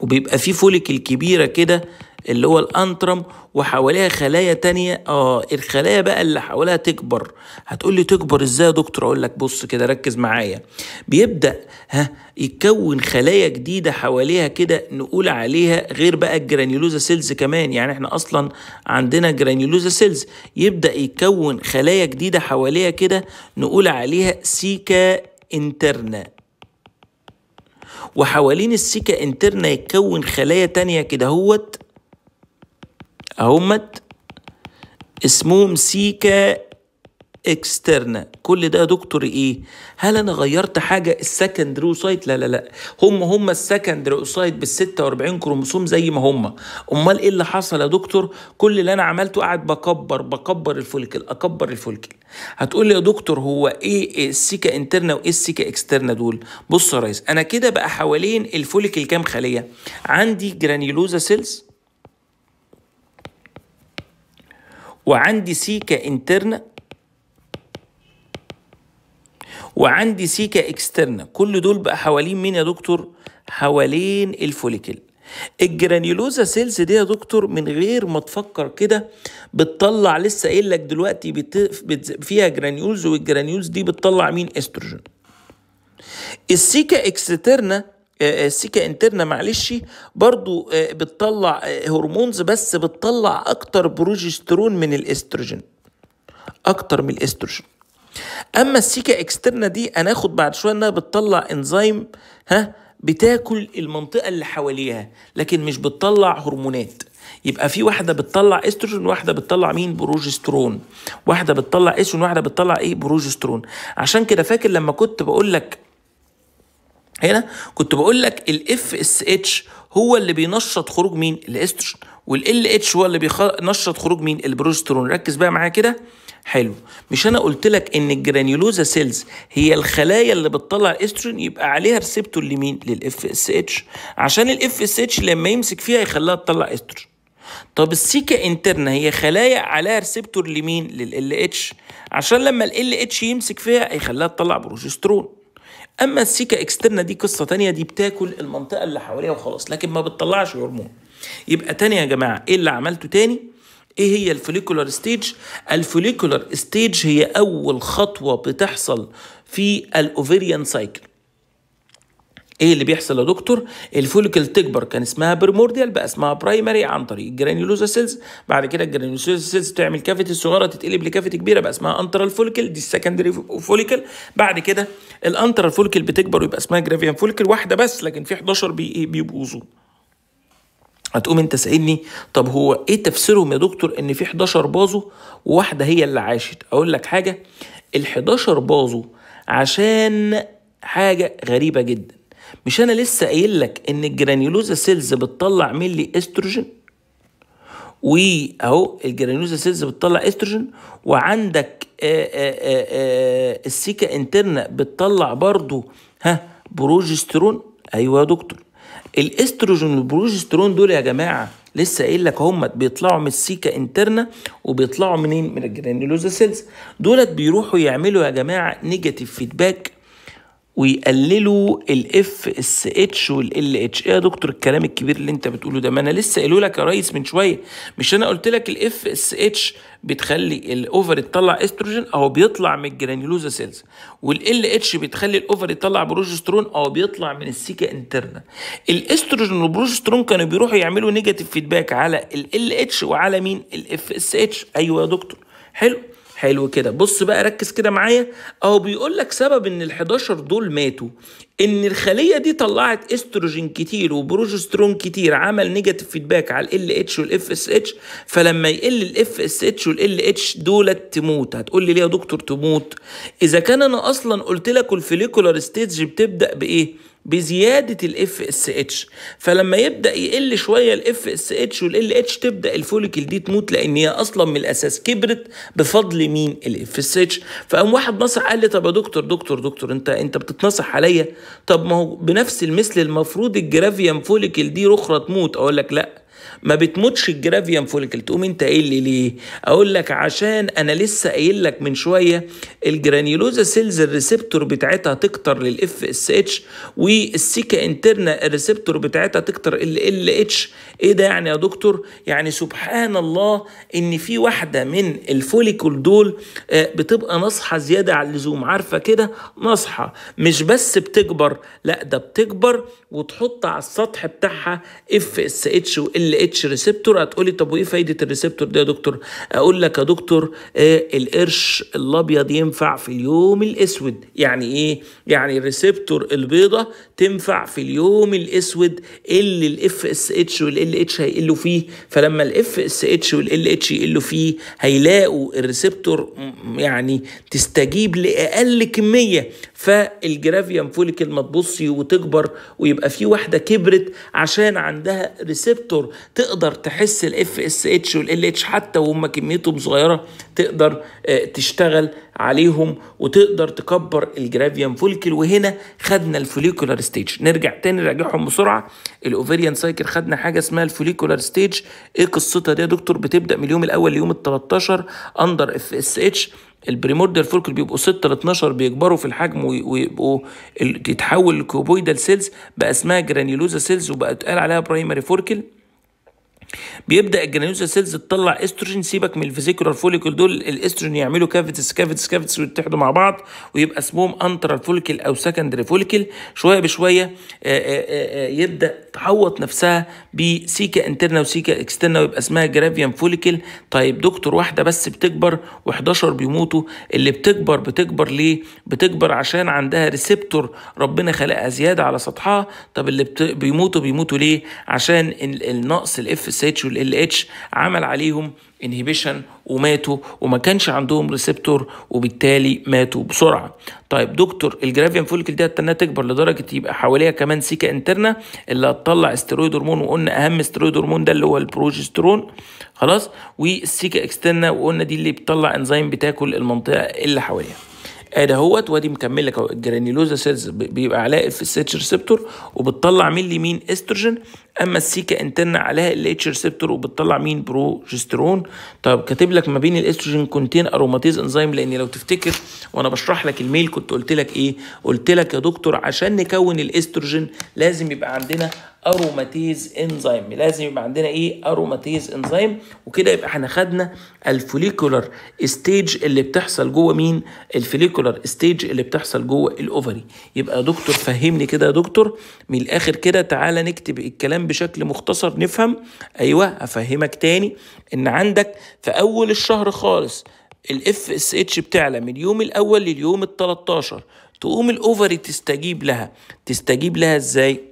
وبيبقى في فوليك الكبيره كده اللي هو الانترم وحواليها خلايا تانية اه الخلايا بقى اللي حواليها تكبر هتقول لي تكبر ازاي يا دكتور اقول لك بص كده ركز معايا بيبدا ها يتكون خلايا جديده حواليها كده نقول عليها غير بقى الجرانيولوزا سيلز كمان يعني احنا اصلا عندنا جرانيولوزا سيلز يبدا يكون خلايا جديده حواليها كده نقول عليها سيكا انترنا وحوالين السيكا انترنا يتكون خلايا تانية كده هوت اهمت اسمهم سيكا اكسترنا كل ده دكتور ايه هل انا غيرت حاجه السكند روسايت لا لا لا هم هم السكند روسايت بال 46 كروموسوم زي ما هم امال ايه اللي حصل يا دكتور كل اللي انا عملته قاعد بكبر بكبر الفولكل اكبر الفولكل هتقول لي يا دكتور هو ايه السيكا انترنا وايه السيكا اكسترنا دول بص يا ريس انا كده بقى حوالين الفولكل كام خليه عندي جرانيولوزا سيلز وعندي سيكا انترنا وعندي سيكا اكسترنا كل دول بقى حوالين مين يا دكتور حوالين الفوليكل الجرانيولوزا سيلز دي يا دكتور من غير ما تفكر كده بتطلع لسه قايل لك دلوقتي بت... فيها جرانيولز والجرانيولز دي بتطلع مين استروجين السيكا اكسترنا السيكا آه، آه، انترنا معلش برضو آه، بتطلع هرمونز بس بتطلع اكتر بروجسترون من الاستروجين اكتر من الاستروجين اما السيكا اكسترنا دي هناخد بعد شويه انها بتطلع انزيم ها بتاكل المنطقه اللي حواليها لكن مش بتطلع هرمونات يبقى في واحده بتطلع استروجين واحده بتطلع مين بروجسترون واحده بتطلع استروجين واحده بتطلع ايه بروجسترون عشان كده فاكر لما كنت بقول لك هنا كنت بقول لك الاف اس اتش هو اللي بينشط خروج مين الاستروجين والال اتش هو اللي بينشط خروج مين البروجسترون ركز بقى معايا كده حلو مش انا قلت لك ان الجرانيولوزا سيلز هي الخلايا اللي بتطلع الاستروجين يبقى عليها ريسبتور لمين للاف اس اتش عشان الاف اس اتش لما يمسك فيها يخليها تطلع استروجين طب السيكا انترنا هي خلايا عليها ريسبتور لمين للال اتش عشان لما ال اتش يمسك فيها هيخليها تطلع بروجسترون اما السيكا اكسترنا دي قصه تانية دي بتاكل المنطقه اللي حواليها وخلاص لكن ما بتطلعش هرمون يبقى تاني يا جماعه ايه اللي عملته تاني ايه هي الفوليكولار ستيج الفوليكولار ستيج هي اول خطوه بتحصل في الاوفيريان سايكل ايه اللي بيحصل يا دكتور الفوليكل تكبر كان اسمها بريمورديال بقى اسمها برايمري عن طريق الجرانيولوزا سيلز بعد كده الجرانيولوزا سيلز تعمل كافيتي صغيره تتقلب لكافيتي كبيره بقى اسمها انترال فوليكل دي السكندري فوليكل بعد كده الانترال فوليكل بتكبر ويبقى اسمها جرافيان فوليكل واحده بس لكن في 11 إيه، بيبقوا بيبوظوا هتقوم انت سائلني طب هو ايه تفسيرهم يا دكتور ان في 11 باظوا وواحده هي اللي عاشت اقول لك حاجه ال 11 باظوا عشان حاجه غريبه جدا مش انا لسه قايل لك ان الجرانيولوزا سيلز بتطلع ميلي استروجين واهو الجرانيولوزا سيلز بتطلع استروجين وعندك آه، آه، آه، السيكا انترنا بتطلع برضو ها بروجسترون ايوه يا دكتور الاستروجين والبروجسترون دول يا جماعه لسه قايل لك هم بيطلعوا من السيكا انترنا وبيطلعوا منين من الجرانيولوزا سيلز دولت بيروحوا يعملوا يا جماعه نيجاتيف فيدباك ويقللوا الاف اس اتش والال اتش ايه يا دكتور الكلام الكبير اللي انت بتقوله ده ما انا لسه قايله لك يا ريس من شويه مش انا قلت لك الاف اس اتش بتخلي الاوفر يطلع استروجين اهو بيطلع من الجرانيولوزا سيلز والال اتش بتخلي الاوفر يطلع بروجسترون اهو بيطلع من السيكا انترنا الاستروجين والبروجسترون كانوا بيروحوا يعملوا نيجاتيف فيدباك على الال اتش وعلى مين الاف اس اتش ايوه يا دكتور حلو حلو كده بص بقى ركز كده معايا اهو بيقول لك سبب ان ال11 دول ماتوا ان الخليه دي طلعت استروجين كتير وبروجسترون كتير عمل نيجاتيف فيدباك على ال اتش والاف اس اتش فلما يقل الاف اس اتش والال اتش دولت تموت هتقول لي ليه يا دكتور تموت اذا كان انا اصلا قلت لك الفليكولار ستيج بتبدا بايه بزياده الاف اس اتش فلما يبدا يقل شويه الاف اس اتش والال اتش تبدا الفوليكل دي تموت لان هي اصلا من الاساس كبرت بفضل مين الاف اس اتش فقام واحد نصح قال لي طب يا دكتور دكتور دكتور انت انت بتتنصح عليا طب ما هو بنفس المثل المفروض الجرافيوم فوليكل دي رخره تموت اقول لك لا ما بتموتش الجرافيوم فوليكل تقوم انت قايل لي ليه اقول لك عشان انا لسه قايل لك من شويه الجرانيولوزا سيلز الريسبتور بتاعتها تكتر للاف اس اتش والسيكا انترنا الريسبتور بتاعتها تكتر ال اتش ايه ده يعني يا دكتور يعني سبحان الله ان في واحده من الفوليكل دول آه، بتبقى ناصحه زياده على اللزوم عارفه كده ناصحه مش بس بتكبر لا ده بتكبر وتحط على السطح بتاعها اف اس اتش وال اتش ريسبتور هتقولي طب وايه فايده الريسبتور ده يا دكتور اقول لك يا دكتور آه القرش الابيض ينفع في اليوم الاسود يعني ايه يعني الريسبتور البيضه تنفع في اليوم الاسود اللي الاف اس اتش والال اتش هيقلوا فيه فلما الاف اس اتش والال اتش يقلوا فيه هيلاقوا الريسبتور يعني تستجيب لاقل كميه فوليكل ما تبصي وتكبر ويبقى في واحده كبرت عشان عندها ريسبتور تقدر تحس الاف اس اتش والال اتش حتى وهم كميتهم صغيره تقدر آه، تشتغل عليهم وتقدر تكبر الجرافيان فولكل وهنا خدنا الفوليكولار ستيج نرجع تاني نراجعهم بسرعه الاوفريان سايكل خدنا حاجه اسمها الفوليكولار ستيج ايه قصتها دي يا دكتور بتبدا من اليوم الاول ليوم ال 13 اندر اف اس اتش البريموردال فولكل بيبقوا 6 ل 12 بيكبروا في الحجم ويبقوا تتحول لكوبويدال سيلز بقى اسمها جرانيولوزا سيلز وبقى اتقال عليها برايمري فوركل بيبدا الجرانيوزا سيلز تطلع استروجين سيبك من الفيزيكولار فوليكل دول الاستروجين يعملوا كافيتس كافيتس كافيتس ويتحدوا مع بعض ويبقى اسمهم انترال فوليكل او سكندري فوليكل شويه بشويه آه، آه، آه، يبدا تحوط نفسها بسيكا انترنا وسيكا اكسترنا ويبقى اسمها جرافيان فوليكل طيب دكتور واحده بس بتكبر و11 بيموتوا اللي بتكبر بتكبر ليه بتكبر عشان عندها ريسبتور ربنا خلقها زياده على سطحها طب اللي بيموتوا بيموتوا ليه عشان النقص الاف الاس اتش والال اتش عمل عليهم انهبيشن وماتوا وما كانش عندهم ريسبتور وبالتالي ماتوا بسرعه طيب دكتور الجرافيان فوليكل دي هتستناها تكبر لدرجه يبقى حواليها كمان سيكا انترنا اللي هتطلع استرويد هرمون وقلنا اهم استرويد هرمون ده اللي هو البروجسترون خلاص والسيكا اكسترنا وقلنا دي اللي بتطلع انزيم بتاكل المنطقه اللي حواليها ادي اهوت وادي مكمل لك الجرانيلوزا سيلز بيبقى علاقه في السيتش ريسبتور وبتطلع مين استروجين اما السيكا انترنا عليها الاتش ريسبتور وبتطلع مين بروجسترون طب كاتب لك ما بين الاستروجين كونتين اروماتيز انزيم لان لو تفتكر وانا بشرح لك الميل كنت قلت لك ايه قلت لك يا دكتور عشان نكون الاستروجين لازم يبقى عندنا اروماتيز انزيم لازم يبقى عندنا ايه اروماتيز انزيم وكده يبقى احنا خدنا الفوليكولر ستيج اللي بتحصل جوه مين الفوليكولر ستيج اللي بتحصل جوه الاوفري يبقى يا دكتور فهمني كده يا دكتور من الاخر كده تعالى نكتب الكلام الكلام بشكل مختصر نفهم ايوه هفهمك تاني ان عندك في اول الشهر خالص الاف اس اتش بتعلى من اليوم الاول لليوم ال 13 تقوم الاوفري تستجيب لها تستجيب لها ازاي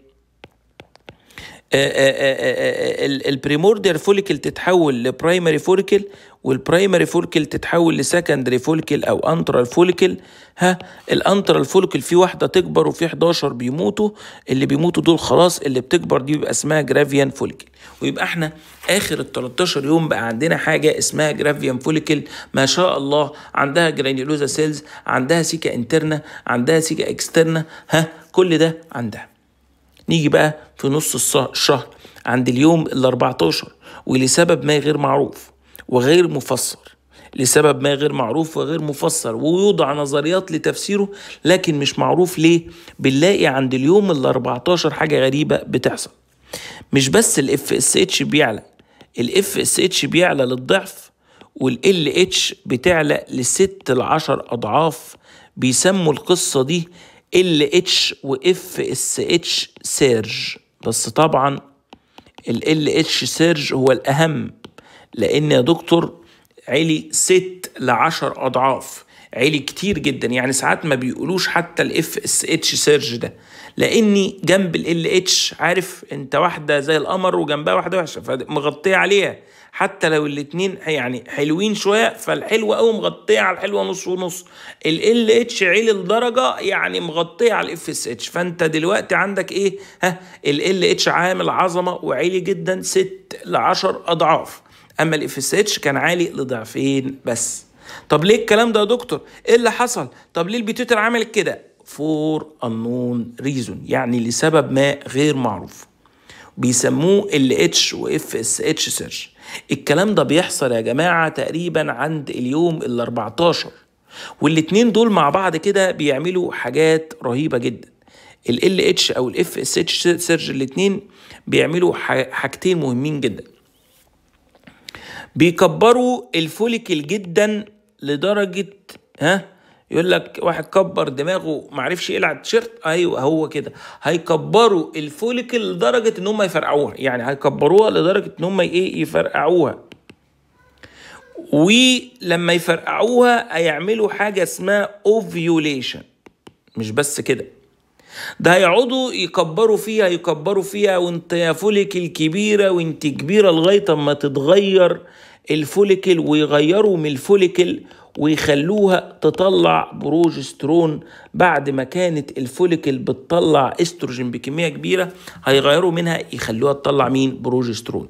آه، آه، آه، البريموردير فوليكل تتحول لبرايمري فوليكل والبرايمري فوليكل تتحول لسكندري فوليكل او انترال فوليكل ها الانترال فوليكل في واحده تكبر وفي 11 بيموتوا اللي بيموتوا دول خلاص اللي بتكبر دي بيبقى اسمها جرافيان فوليكل ويبقى احنا اخر ال 13 يوم بقى عندنا حاجه اسمها جرافيان فوليكل ما شاء الله عندها جرانيولوزا سيلز عندها سيكا انترنا عندها سيكا اكسترنا ها كل ده عندها نيجي بقى في نص الشهر عند اليوم ال 14 ولسبب ما غير معروف وغير مفسر لسبب ما غير معروف وغير مفسر ويوضع نظريات لتفسيره لكن مش معروف ليه بنلاقي عند اليوم ال 14 حاجه غريبه بتحصل مش بس الاف اس اتش بيعلى الاف اس اتش بيعلى للضعف والال اتش بتعلى لست العشر اضعاف بيسموا القصه دي ال اتش واف اس اتش سيرج بس طبعا ال ال اتش سيرج هو الاهم لان يا دكتور علي ست لعشر اضعاف علي كتير جدا يعني ساعات ما بيقولوش حتى الاف اس اتش سيرج ده لاني جنب ال اتش عارف انت واحده زي القمر وجنبها واحده وحشه فمغطيه عليها حتى لو الاتنين يعني حلوين شويه فالحلوه قوي مغطيه على الحلوه نص ونص ال اتش عيل الدرجه يعني مغطيه على الاف اس اتش فانت دلوقتي عندك ايه ها ال اتش عامل عظمه وعالي جدا 6 ل 10 اضعاف اما الاف اس اتش كان عالي لضعفين بس طب ليه الكلام ده يا دكتور ايه اللي حصل طب ليه البيتوتر عامل كده فور انون ريزون يعني لسبب ما غير معروف بيسموه ال اتش واف اس اتش سيرش الكلام ده بيحصل يا جماعة تقريبا عند اليوم ال 14 والاتنين دول مع بعض كده بيعملوا حاجات رهيبة جدا ال LH أو ال FSH سيرج الاتنين بيعملوا حاجتين مهمين جدا بيكبروا الفوليكل جدا لدرجة ها يقول لك واحد كبر دماغه ما عرفش يقلع التيشيرت ايوه هو كده هيكبروا الفوليكل لدرجه ان هم يفرقعوها يعني هيكبروها لدرجه ان هم ايه يفرقعوها ولما يفرقعوها هيعملوا حاجه اسمها اوفيوليشن مش بس كده ده هيقعدوا يكبروا فيها يكبروا فيها وانت يا فوليك الكبيره وانت كبيره لغايه اما تتغير الفوليكل ويغيروا من الفوليكل ويخلوها تطلع بروجسترون بعد ما كانت الفوليكل بتطلع استروجين بكميه كبيره هيغيروا منها يخلوها تطلع مين بروجسترون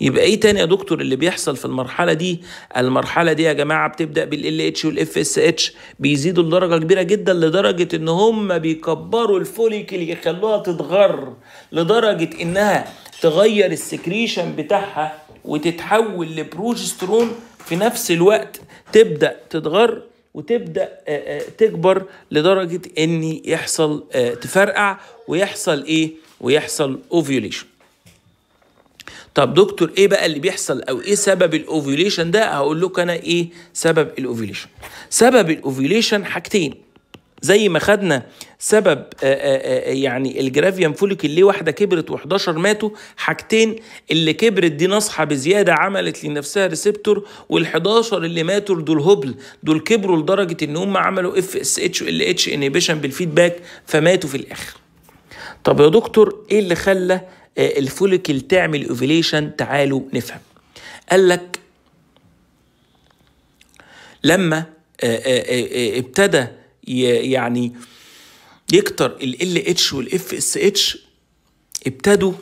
يبقى ايه تاني يا دكتور اللي بيحصل في المرحله دي المرحله دي يا جماعه بتبدا بالال اتش والاف اس اتش بيزيدوا لدرجه كبيره جدا لدرجه ان هم بيكبروا الفوليكل يخلوها تتغر لدرجه انها تغير السكريشن بتاعها وتتحول لبروجسترون في نفس الوقت تبدا تتغر وتبدا آه، آه، تكبر لدرجه ان يحصل آه، تفرقع ويحصل ايه ويحصل اوفيوليشن طب دكتور ايه بقى اللي بيحصل او ايه سبب الاوفيوليشن ده هقول لكم انا ايه سبب الاوفيوليشن سبب الاوفيوليشن حاجتين زي ما خدنا سبب آه، آه، آه، يعني الجرافيان فوليك ليه واحده كبرت و11 ماتوا حاجتين اللي كبرت دي ناصحه بزياده عملت لنفسها ريسبتور وال11 اللي ماتوا دول هبل دول كبروا لدرجه ان هم عملوا اف اس اتش ال اتش انيبيشن بالفيدباك فماتوا في الاخر طب يا دكتور ايه اللي خلى الفوليكل تعمل اوفيليشن تعالوا نفهم قال لك لما ابتدى يعني يكتر ال ال اتش والاف اس اتش ابتدوا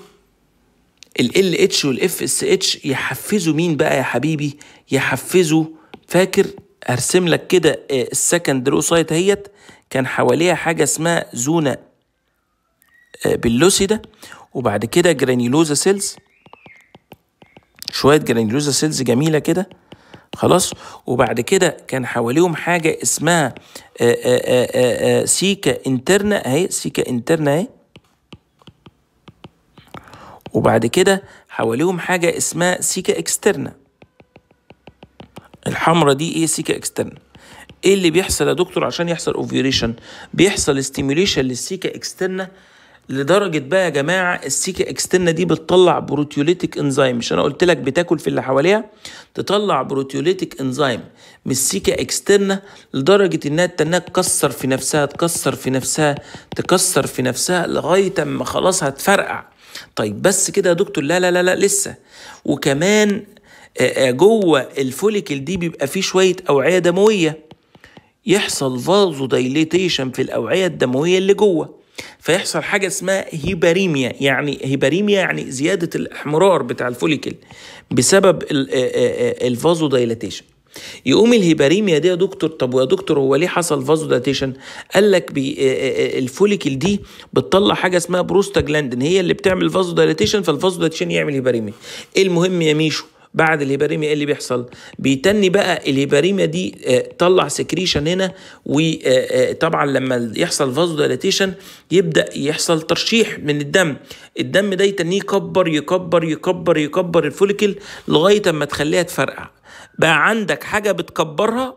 ال ال اتش والاف اس اتش يحفزوا مين بقى يا حبيبي يحفزوا فاكر ارسم لك كده آه، السكند رو سايت اهيت كان حواليها حاجه اسمها زونا آه، باللوسيدا وبعد كده جرانيلوزا سيلز شويه جرانيلوزا سيلز جميله كده خلاص وبعد كده كان حواليهم حاجه اسمها آآ آه، آآ آه، آآ آه، سيكا انترنا اهي سيكا انترنا اهي وبعد كده حواليهم حاجه اسمها سيكا اكسترنا الحمرة دي ايه سيكا اكسترنا ايه اللي بيحصل يا دكتور عشان يحصل اوفيريشن بيحصل استيميوليشن للسيكا اكسترنا لدرجه بقى يا جماعه السيكا اكسترنا دي بتطلع بروتيوليتيك انزيم مش انا قلت لك بتاكل في اللي حواليها تطلع بروتيوليتيك انزيم من السيكا اكسترنا لدرجه انها تنها تكسر في نفسها تكسر في نفسها تكسر في نفسها لغايه اما خلاص هتفرقع طيب بس كده يا دكتور لا لا لا لا لسه وكمان جوه الفوليكل دي بيبقى فيه شويه اوعيه دمويه يحصل فازو دايليتيشن في الاوعيه الدمويه اللي جوه فيحصل حاجة اسمها هيباريميا يعني هيباريميا يعني زيادة الاحمرار بتاع الفوليكل بسبب الفازو آه، دايلاتيشن آه، آه، يقوم الهيباريميا دي يا دكتور طب يا دكتور هو ليه حصل فازو دايلاتيشن قال لك الفوليكل دي بتطلع حاجه اسمها بروستاجلاندين هي اللي بتعمل فازو دايلاتيشن فالفازو دايلاتيشن يعمل هيباريميا المهم يا ميشو بعد الهيباريميا ايه اللي بيحصل بيتني بقى الهيباريميا دي تطلع آه، سكريشن هنا وطبعا آه، آه، لما يحصل فازو دايليتيشن يبدا يحصل ترشيح من الدم الدم ده يتنيه يكبر يكبر يكبر يكبر الفوليكل لغايه اما تخليها تفرقع بقى عندك حاجه بتكبرها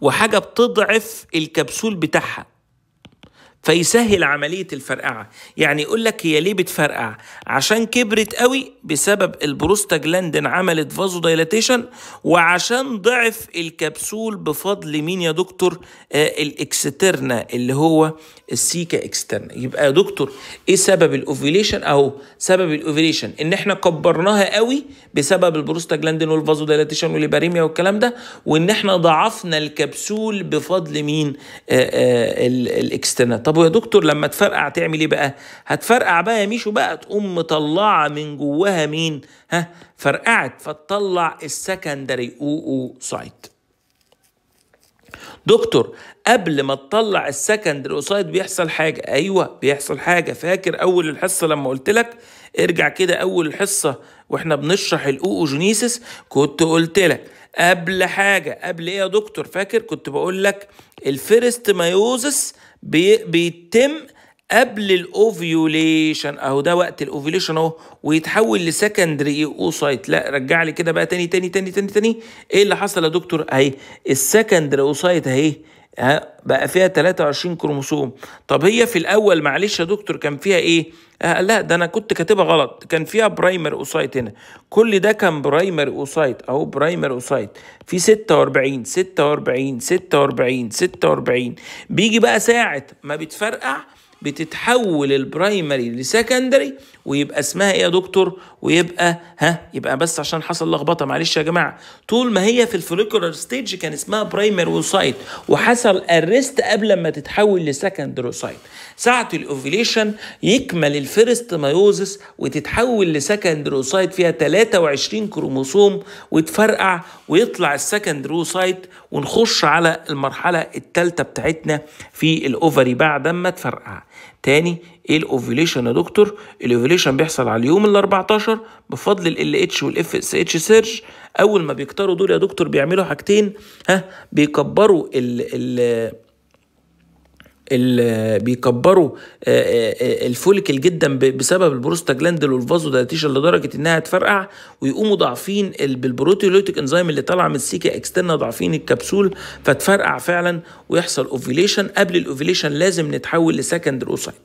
وحاجه بتضعف الكبسول بتاعها فيسهل عملية الفرقعة يعني يقول لك هي ليه بتفرقع عشان كبرت قوي بسبب البروستاجلاندين عملت فازو دايلاتيشن وعشان ضعف الكبسول بفضل مين يا دكتور آه الاكسترنا اللي هو السيكا اكسترنا يبقى يا دكتور ايه سبب الاوفيليشن اهو سبب الاوفيليشن ان احنا كبرناها قوي بسبب البروستاجلاندين والفازو دايلاتيشن والباريميا والكلام ده وان احنا ضعفنا الكبسول بفضل مين آه آه الاكسترنا طب ويا دكتور لما تفرقع تعمل ايه بقى هتفرقع بقى يا ميشو بقى تقوم مطلعه من جواها مين ها فرقعت فتطلع السكندري او او سايت دكتور قبل ما تطلع السكندري اوسايد بيحصل حاجه ايوه بيحصل حاجه فاكر اول الحصه لما قلت لك ارجع كده اول الحصه واحنا بنشرح جينيسيس كنت قلت لك قبل حاجه قبل ايه يا دكتور فاكر كنت بقول لك الفيرست مايوزس بي بيتم قبل الاوفيوليشن اهو ده وقت الاوفيوليشن اهو ويتحول لسكندري اوسايت لا رجع لي كده بقى تاني تاني تاني تاني تاني ايه اللي حصل يا دكتور اهي السكندري اوسايت اهي بقى فيها 23 كروموسوم طب هي في الاول معلش يا دكتور كان فيها ايه آه لا ده انا كنت كاتبها غلط كان فيها برايمر اوسايت هنا كل ده كان برايمر اوسايت اهو برايمر اوسايت في 46 46 46 46 بيجي بقى ساعه ما بتفرقع بتتحول البرايمري لسكندري ويبقى اسمها ايه يا دكتور ويبقى ها يبقى بس عشان حصل لخبطه معلش يا جماعه طول ما هي في الفوليكولار ستيج كان اسمها برايمري وسايت وحصل الريست قبل ما تتحول لسكندري سايت ساعه الاوفيليشن يكمل الفيرست مايوزس وتتحول لسكندري سايت فيها 23 كروموسوم وتفرقع ويطلع السكندري سايت ونخش على المرحله الثالثه بتاعتنا في الاوفري بعد ما تفرقع تاني ايه الاوفيليشن يا دكتور الاوفيليشن بيحصل على اليوم ال14 بفضل ال اتش والاف اس اتش سيرج اول ما بيكتروا دول يا دكتور بيعملوا حاجتين ها بيكبروا ال ال بيكبروا آه، آه، آه، الفوليكل جدا بسبب البروستاجلاند والفازوديلاتيشن لدرجه انها تفرقع ويقوموا ضاعفين بالبروتيوليتيك انزيم اللي طالعه من السيكا اكسترنا ضاعفين الكبسول فتفرقع فعلا ويحصل اوفيليشن قبل الاوفيليشن لازم نتحول لسكند اوسايت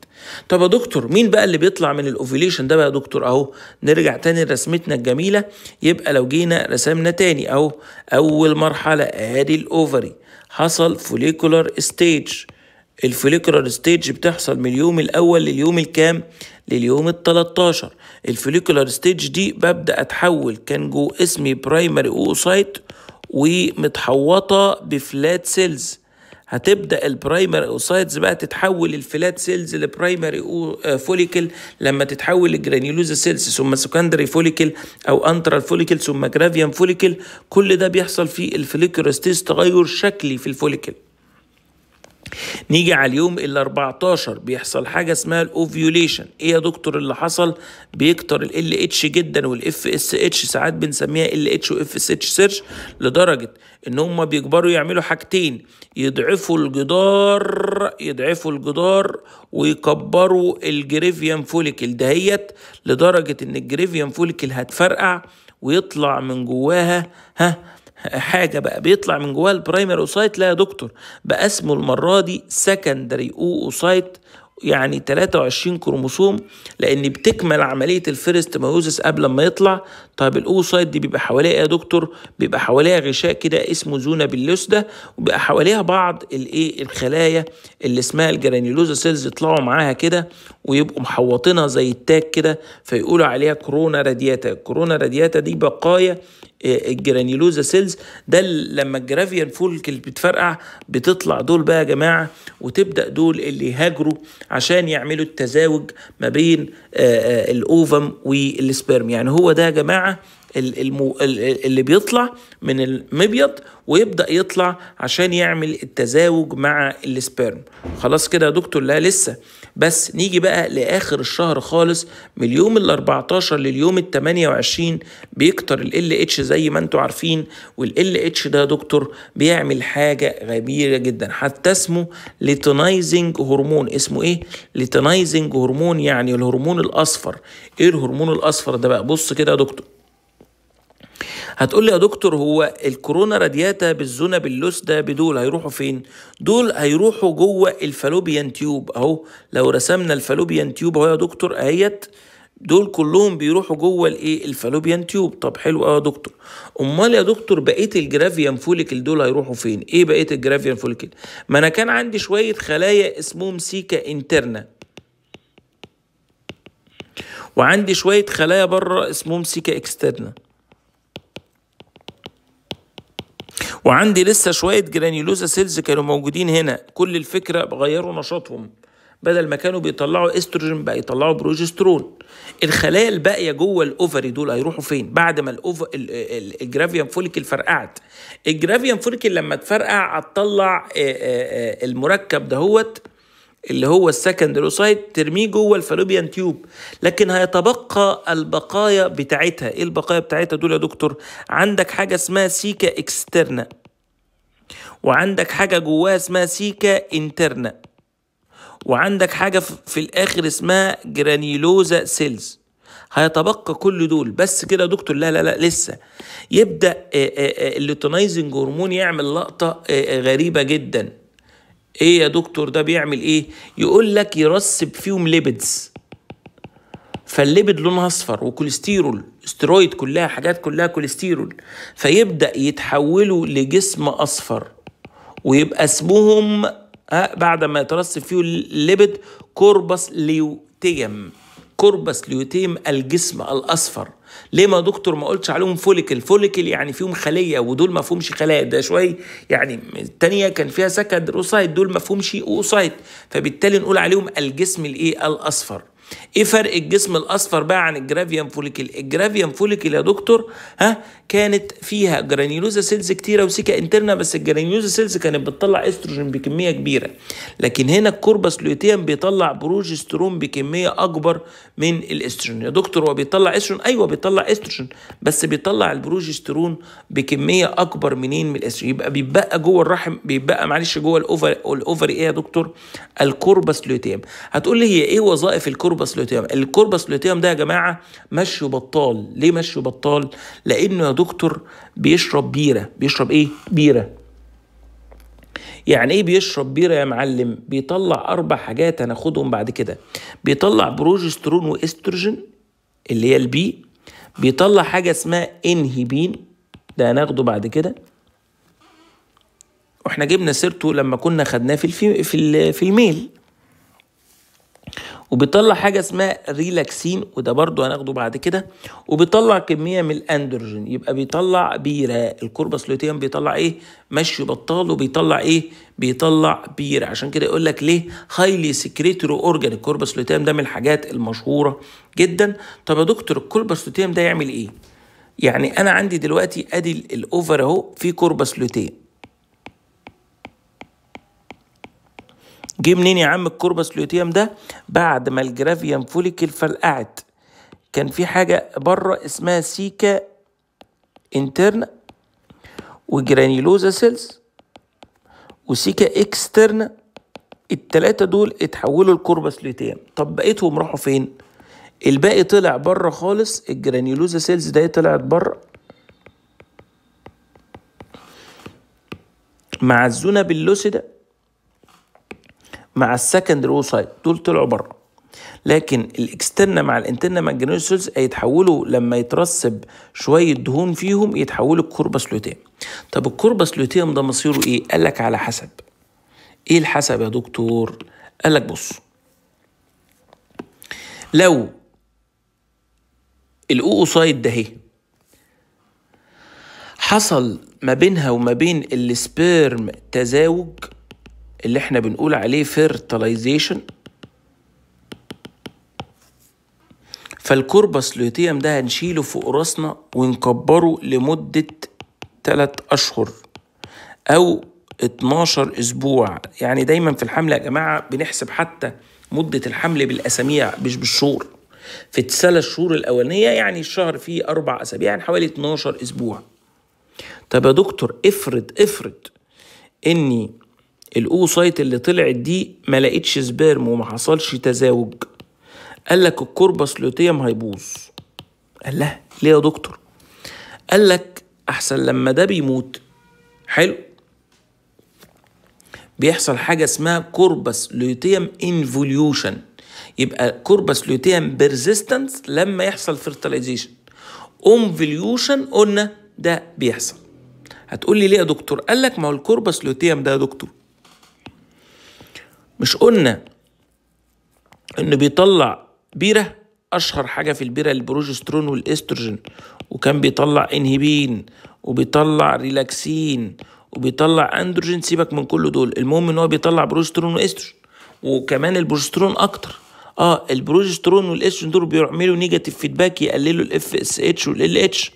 طب يا دكتور مين بقى اللي بيطلع من الاوفيليشن ده بقى يا دكتور اهو نرجع تاني لرسمتنا الجميله يبقى لو جينا رسمنا تاني اهو اول مرحله ادي الاوفري حصل فوليكولار ستيج الفوليكولار ستيج بتحصل من اليوم الاول لليوم الكام لليوم ال 13 الفوليكولار ستيج دي ببدا اتحول كان جو اسمي برايمري اوسايت ومتحوطه بفلات سيلز هتبدا البرايمري اوسايتس بقى تتحول الفلات سيلز لبرايمري فوليكل لما تتحول لجرانيولوزا سيلز ثم سكندري فوليكل او انترال فوليكل ثم جرافيان فوليكل كل ده بيحصل في ستيج تغير شكلي في الفوليكل نيجي على اليوم ال 14 بيحصل حاجه اسمها الاوفيوليشن ايه يا دكتور اللي حصل بيكتر ال ال اتش جدا والاف اس اتش ساعات بنسميها ال اتش واف اس اتش سيرش لدرجه ان هم بيكبروا يعملوا حاجتين يضعفوا الجدار يضعفوا الجدار ويكبروا الجريفيان فوليكل دهيت لدرجه ان الجريفيان فوليكل هتفرقع ويطلع من جواها ها حاجه بقى بيطلع من جواها البرايمري اوسايت لا يا دكتور بقى اسمه المره دي سكندري اوسايت يعني 23 كروموسوم لان بتكمل عمليه الفيرست مايوزس قبل ما يطلع طيب الأوسايت دي بيبقى حواليها ايه يا دكتور بيبقى حواليها غشاء كده اسمه زونا ده وبيبقى حواليها بعض الايه الخلايا اللي اسمها الجرانيولوزا سيلز يطلعوا معاها كده ويبقوا محوطينها زي التاج كده فيقولوا عليها كورونا رادياتا كورونا رادياتا دي بقايا الجرانيولوزا سيلز ده لما الجرافيان فولك اللي بتفرقع بتطلع دول بقى يا جماعه وتبدا دول اللي يهاجروا عشان يعملوا التزاوج ما بين آه، آه، الاوفم والسبرم يعني هو ده يا جماعه اللي بيطلع من المبيض ويبدا يطلع عشان يعمل التزاوج مع السبرم خلاص كده يا دكتور لا لسه بس نيجي بقى لاخر الشهر خالص من اليوم ال 14 لليوم ال 28 بيكتر ال ال اتش زي ما انتم عارفين وال ال اتش ده يا دكتور بيعمل حاجه غبيره جدا حتى اسمه ليتنايزنج هرمون اسمه ايه ليتنايزنج هرمون يعني الهرمون الاصفر ايه الهرمون الاصفر ده بقى بص كده يا دكتور هتقول لي يا دكتور هو الكورونا رادياتا باللوس ده بدول هيروحوا فين دول هيروحوا جوه الفالوبيان تيوب اهو لو رسمنا الفالوبيان تيوب اهو يا دكتور اهيت دول كلهم بيروحوا جوه الايه الفالوبيان تيوب طب حلو قوي يا دكتور امال يا دكتور بقيه الجرافيان فوليكل دول هيروحوا فين ايه بقيه الجرافيان فوليكل ما انا كان عندي شويه خلايا اسمهم سيكا انترنا وعندي شويه خلايا بره اسمهم سيكا اكسترنا وعندي لسه شوية جرانيولوزا سيلز كانوا موجودين هنا كل الفكرة غيروا نشاطهم بدل ما كانوا بيطلعوا استروجين بقى يطلعوا بروجسترون الخلايا الباقيه جوه الاوفري دول هيروحوا فين بعد ما الاوفر الجرافيوم فوليكل فرقعت الجرافيوم فوليكل لما تفرقع هتطلع المركب دهوت اللي هو السكند اوسايد ترميه جوه الفالوبيان تيوب لكن هيتبقى البقايا بتاعتها ايه البقايا بتاعتها دول يا دكتور عندك حاجه اسمها سيكا اكسترنا وعندك حاجه جواها اسمها سيكا انترنا وعندك حاجه في الاخر اسمها جرانيلوزا سيلز هيتبقى كل دول بس كده يا دكتور لا لا لا لسه يبدا الليتونايزنج هرمون يعمل لقطه غريبه جدا ايه يا دكتور ده بيعمل ايه يقول لك يرسب فيهم ليبيدز فالليبيد لونها اصفر وكوليسترول استرويد كلها حاجات كلها كوليسترول فيبدا يتحولوا لجسم اصفر ويبقى اسمهم بعد ما يترسب فيه الليبيد كوربس ليوتيم كوربس ليوتيم الجسم الاصفر ليه ما دكتور ما قلتش عليهم فوليكل فوليكل يعني فيهم خليه ودول ما فيهمش خلايا ده شويه يعني الثانيه كان فيها سكند روسايت دول ما فيهمش اوسايت فبالتالي نقول عليهم الجسم الايه الاصفر ايه فرق الجسم الاصفر بقى عن الجرافيان فوليكل الجرافيان فوليكل يا دكتور ها كانت فيها جرانيولوزا سيلز كتيره وسيكا انترنا بس الجرانيولوزا سيلز كانت بتطلع استروجين بكميه كبيره لكن هنا الكوربس لوتيان بيطلع بروجسترون بكميه اكبر من الاستروجين يا دكتور هو بيطلع استروجين ايوه بيطلع استروجين بس بيطلع البروجسترون بكميه اكبر منين من الاستروجين يبقى بيتبقى جوه الرحم بيتبقى معلش جوه الاوفر الاوفر ايه يا دكتور الكوربس لوتيم هتقول لي هي ايه وظائف الكوربس لوتيم الكوربس لوتيم ده يا جماعه مشي بطال ليه مشي بطال لانه يا دكتور بيشرب بيره بيشرب ايه بيره يعني ايه بيشرب بيره يا معلم بيطلع اربع حاجات هناخدهم بعد كده بيطلع بروجسترون واستروجين اللي هي البي بيطلع حاجه اسمها انهيبين ده هناخده بعد كده واحنا جبنا سيرته لما كنا خدناه في في, في الميل وبيطلع حاجه اسمها ريلاكسين وده برضو هناخده بعد كده وبيطلع كميه من الاندروجين يبقى بيطلع بيرة الكوربس لوتيوم بيطلع ايه مشي بطال وبيطلع ايه بيطلع بيرة عشان كده يقول لك ليه هايلي سكريتور اورجان الكوربس لوتيوم ده من الحاجات المشهوره جدا طب يا دكتور الكوربس لوتيوم ده يعمل ايه يعني انا عندي دلوقتي ادي الاوفر اهو في كوربس لوتيوم جه منين يا عم الكوربس لوتيوم ده بعد ما الجرافيان فوليكل فلقعت كان في حاجه بره اسمها سيكا انترنا وجرانيلوزا سيلز وسيكا اكسترنا التلاتة دول اتحولوا لكوربس لوتيوم طب بقيتهم راحوا فين الباقي طلع بره خالص الجرانيلوزا سيلز ده طلعت بره معزونه باللوسيدا مع السكند اوسايد دول طلعوا بره لكن الاكسترنا مع الانترنا مانجانيوس سيلز هيتحولوا لما يترسب شويه دهون فيهم يتحولوا الكوربس لوتيم طب الكوربس لوتيم ده مصيره ايه قال لك على حسب ايه الحسب يا دكتور قال لك بص لو الاوسايد ده اهي حصل ما بينها وما بين السبيرم تزاوج اللي احنا بنقول عليه فيرتلايزيشن فالكوربس لوتيوم ده هنشيله فوق راسنا ونكبره لمدة 3 أشهر أو 12 أسبوع يعني دايما في الحملة يا جماعة بنحسب حتى مدة الحمل بالأسابيع مش بالشهور في الثلاث شهور الأولانية يعني الشهر فيه أربع أسابيع يعني حوالي 12 أسبوع طب يا دكتور افرض افرض إني الاوسايت اللي طلعت دي ما لقيتش سبيرم وما حصلش تزاوج قال لك الكوربس لوتيم هيبوظ قال لها ليه يا دكتور قال لك احسن لما ده بيموت حلو بيحصل حاجه اسمها كوربس لوتيم انفوليوشن يبقى كوربس لوتيم بيرزيستنس لما يحصل فيرتلايزيشن اونفوليوشن قلنا ده بيحصل هتقول لي ليه يا دكتور قال لك ما هو الكوربس لوتيم ده يا دكتور مش قلنا انه بيطلع بيره اشهر حاجه في البيره البروجسترون والاستروجين وكان بيطلع انهبين وبيطلع ريلاكسين وبيطلع اندروجين سيبك من كل دول المهم ان هو بيطلع بروجسترون واستروجين وكمان البروجسترون اكتر اه البروجسترون والاستروجين دول بيعملوا نيجاتيف فيدباك يقللوا الاف اس اتش والال اتش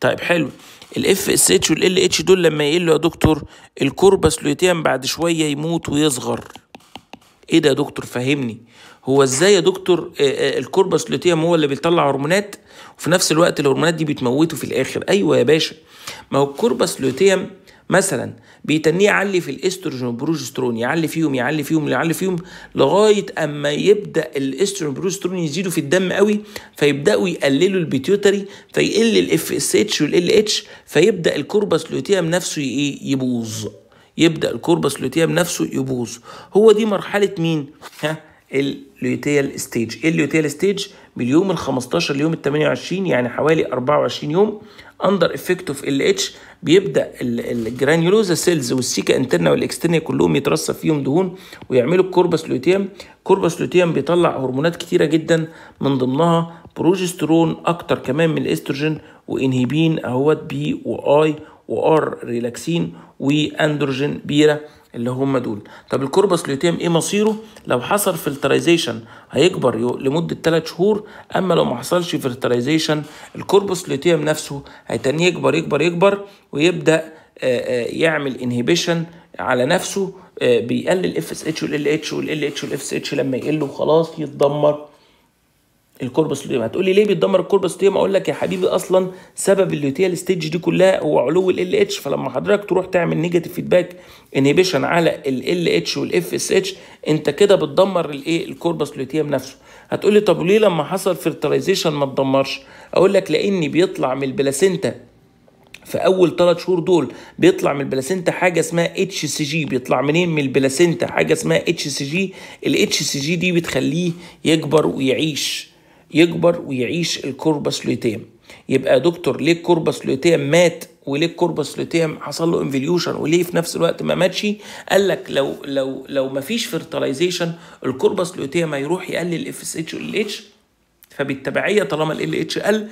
طيب حلو الاف اس اتش والال اتش دول لما يقلوا يا دكتور الكوربس لوتيام بعد شويه يموت ويصغر ايه ده يا دكتور فهمني هو ازاي يا دكتور آه، آه، الكوربس لوتيوم هو اللي بيطلع هرمونات وفي نفس الوقت الهرمونات دي بتموته في الاخر ايوه يا باشا ما هو الكوربس لوتيوم مثلا بيتنيه يعلي في الاستروجين والبروجسترون يعلي فيهم يعلي فيهم يعلي فيهم لغايه اما يبدا الاستروجين والبروجسترون يزيدوا في الدم قوي فيبداوا يقللوا البيتيوتري فيقل الاف اس اتش والال اتش فيبدا الكوربس لوتيوم نفسه ايه يبوظ يبدا الكوربس لوتيم نفسه يبوظ هو دي مرحله مين ها الليوتيال ستيج ايه الليوتيال ستيج من اليوم ال 15 ليوم ال 28 يعني حوالي 24 يوم اندر افكت اوف ال اتش بيبدا الجرانيولوزا سيلز والسيكا انترنا والاكسترنا كلهم يترصف فيهم دهون ويعملوا الكوربس لوتيام كوربس لوتيام بيطلع هرمونات كتيره جدا من ضمنها بروجسترون اكتر كمان من الاستروجين وانهيبين اهوت بي واي وار ريلاكسين واندروجين بيرا اللي هم دول طب الكوربس ليوتيم ايه مصيره لو حصل فلترايزيشن هيكبر لمده 3 شهور اما لو ما حصلش فلترايزيشن الكوربس ليوتيم نفسه هيتنيه يكبر يكبر يكبر ويبدا آه، آه، يعمل انهبيشن على نفسه آه، بيقلل اف اس اتش والال اتش والال اتش والاف اس اتش لما يقل وخلاص يتدمر الكوربس لوتيوم هتقولي ليه بيتدمر الكوربس لوتيوم اقول لك يا حبيبي اصلا سبب اللوتيال ستيج دي كلها هو علو ال ال اتش فلما حضرتك تروح تعمل نيجاتيف فيدباك انهبيشن على ال ال اتش والاف اس اتش انت كده بتدمر الايه الكوربس لوتيوم نفسه هتقولي طب ليه لما حصل فيرتلايزيشن ما اتدمرش اقول لك لان بيطلع من البلاسينتا في اول ثلاث شهور دول بيطلع من البلاسينتا حاجه اسمها اتش سي جي بيطلع منين من البلاسينتا حاجه اسمها اتش سي جي الاتش سي جي دي بتخليه يكبر ويعيش يكبر ويعيش الكوربس لوتيم يبقى دكتور ليه الكوربس لوتيم مات وليه الكوربس لوتيم حصل له انفليوشن وليه في نفس الوقت ما ماتش قال لك لو لو لو ما فيش فيرتلايزيشن الكوربس لوتيم هيروح يقلل الاف اس اتش وال اتش فبالتبعيه طالما ال اتش قل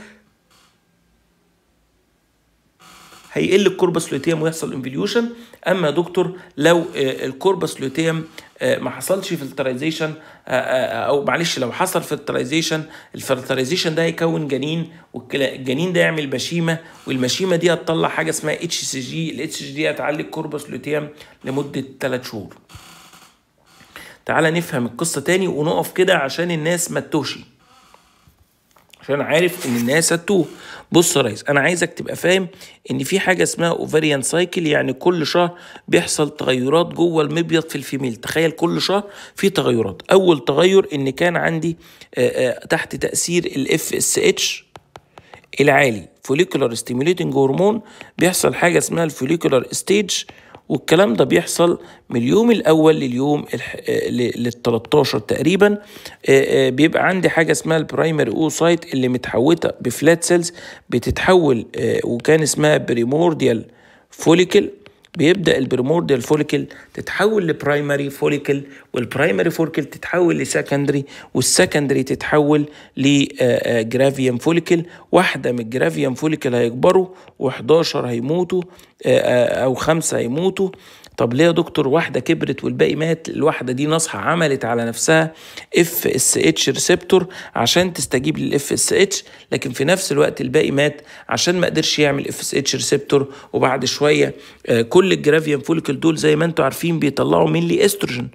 هيقل الكوربس لوتيم ويحصل انفليوشن اما دكتور لو آه، الكوربس لوتيم آه، ما حصلش فلترايزيشن آه، آه، او معلش لو حصل فلترايزيشن الفلترايزيشن ده هيكون جنين والجنين ده يعمل بشيمه والبشيمه دي هتطلع حاجه اسمها اتش سي جي الاتش سي جي هتعلي الكوربس لوتيام لمده 3 شهور تعالى نفهم القصه تاني ونقف كده عشان الناس ما تتوهش عشان عارف ان الناس هتوه بص يا ريس انا عايزك تبقى فاهم ان في حاجه اسمها اوفريان سايكل يعني كل شهر بيحصل تغيرات جوه المبيض في الفيميل تخيل كل شهر في تغيرات اول تغير ان كان عندي تحت تاثير الاف اس اتش العالي فوليكولار ستيميوليتنج هرمون بيحصل حاجه اسمها الفوليكولار ستيج والكلام ده بيحصل من اليوم الاول لليوم آه، لل 13 تقريبا آه، آه، بيبقى عندي حاجه اسمها البرايمري اوسايت اللي متحوته بفلات سيلز بتتحول وكان اسمها بريمورديال فوليكل بيبدا البريمورديال فوليكل تتحول لبرايمري فوليكل والبرايمري فوليكل تتحول لسكندري والسكندري تتحول لجرافيوم فوليكل آه، آه، واحده من الجرافيوم فوليكل هيكبروا و11 هيموتوا آه، او خمسه هيموتوا طب ليه يا دكتور واحدة كبرت والباقي مات الواحدة دي نصحة عملت على نفسها اف اس اتش ريسبتور عشان تستجيب للاف اس اتش لكن في نفس الوقت الباقي مات عشان ما قدرش يعمل اف اس اتش ريسبتور وبعد شوية آه، كل الجرافيان فوليكل دول زي ما انتم عارفين بيطلعوا مينلي استروجين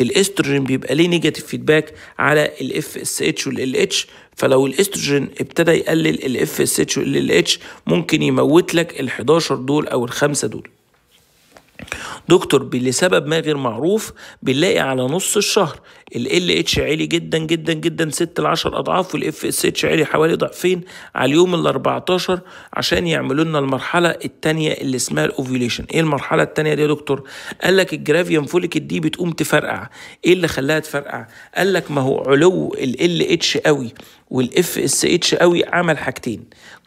الاستروجين بيبقى ليه نيجاتيف فيدباك على الاف اس اتش والال اتش فلو الاستروجين ابتدى يقلل الاف اس اتش والال اتش ممكن يموت لك ال 11 دول او الخمسة دول دكتور لسبب ما غير معروف بنلاقي على نص الشهر ال اتش عالي جدا جدا جدا 6 ل 10 اضعاف والاف اس اتش عالي حوالي ضعفين على اليوم ال 14 عشان يعملوا لنا المرحله الثانيه اللي اسمها الاوفيوليشن ايه المرحله الثانيه دي يا دكتور قال لك الجرافيوم فوليك دي بتقوم تفرقع ايه اللي خلاها تفرقع قال لك ما هو علو ال اتش قوي والاف اس اتش قوي عمل حاجتين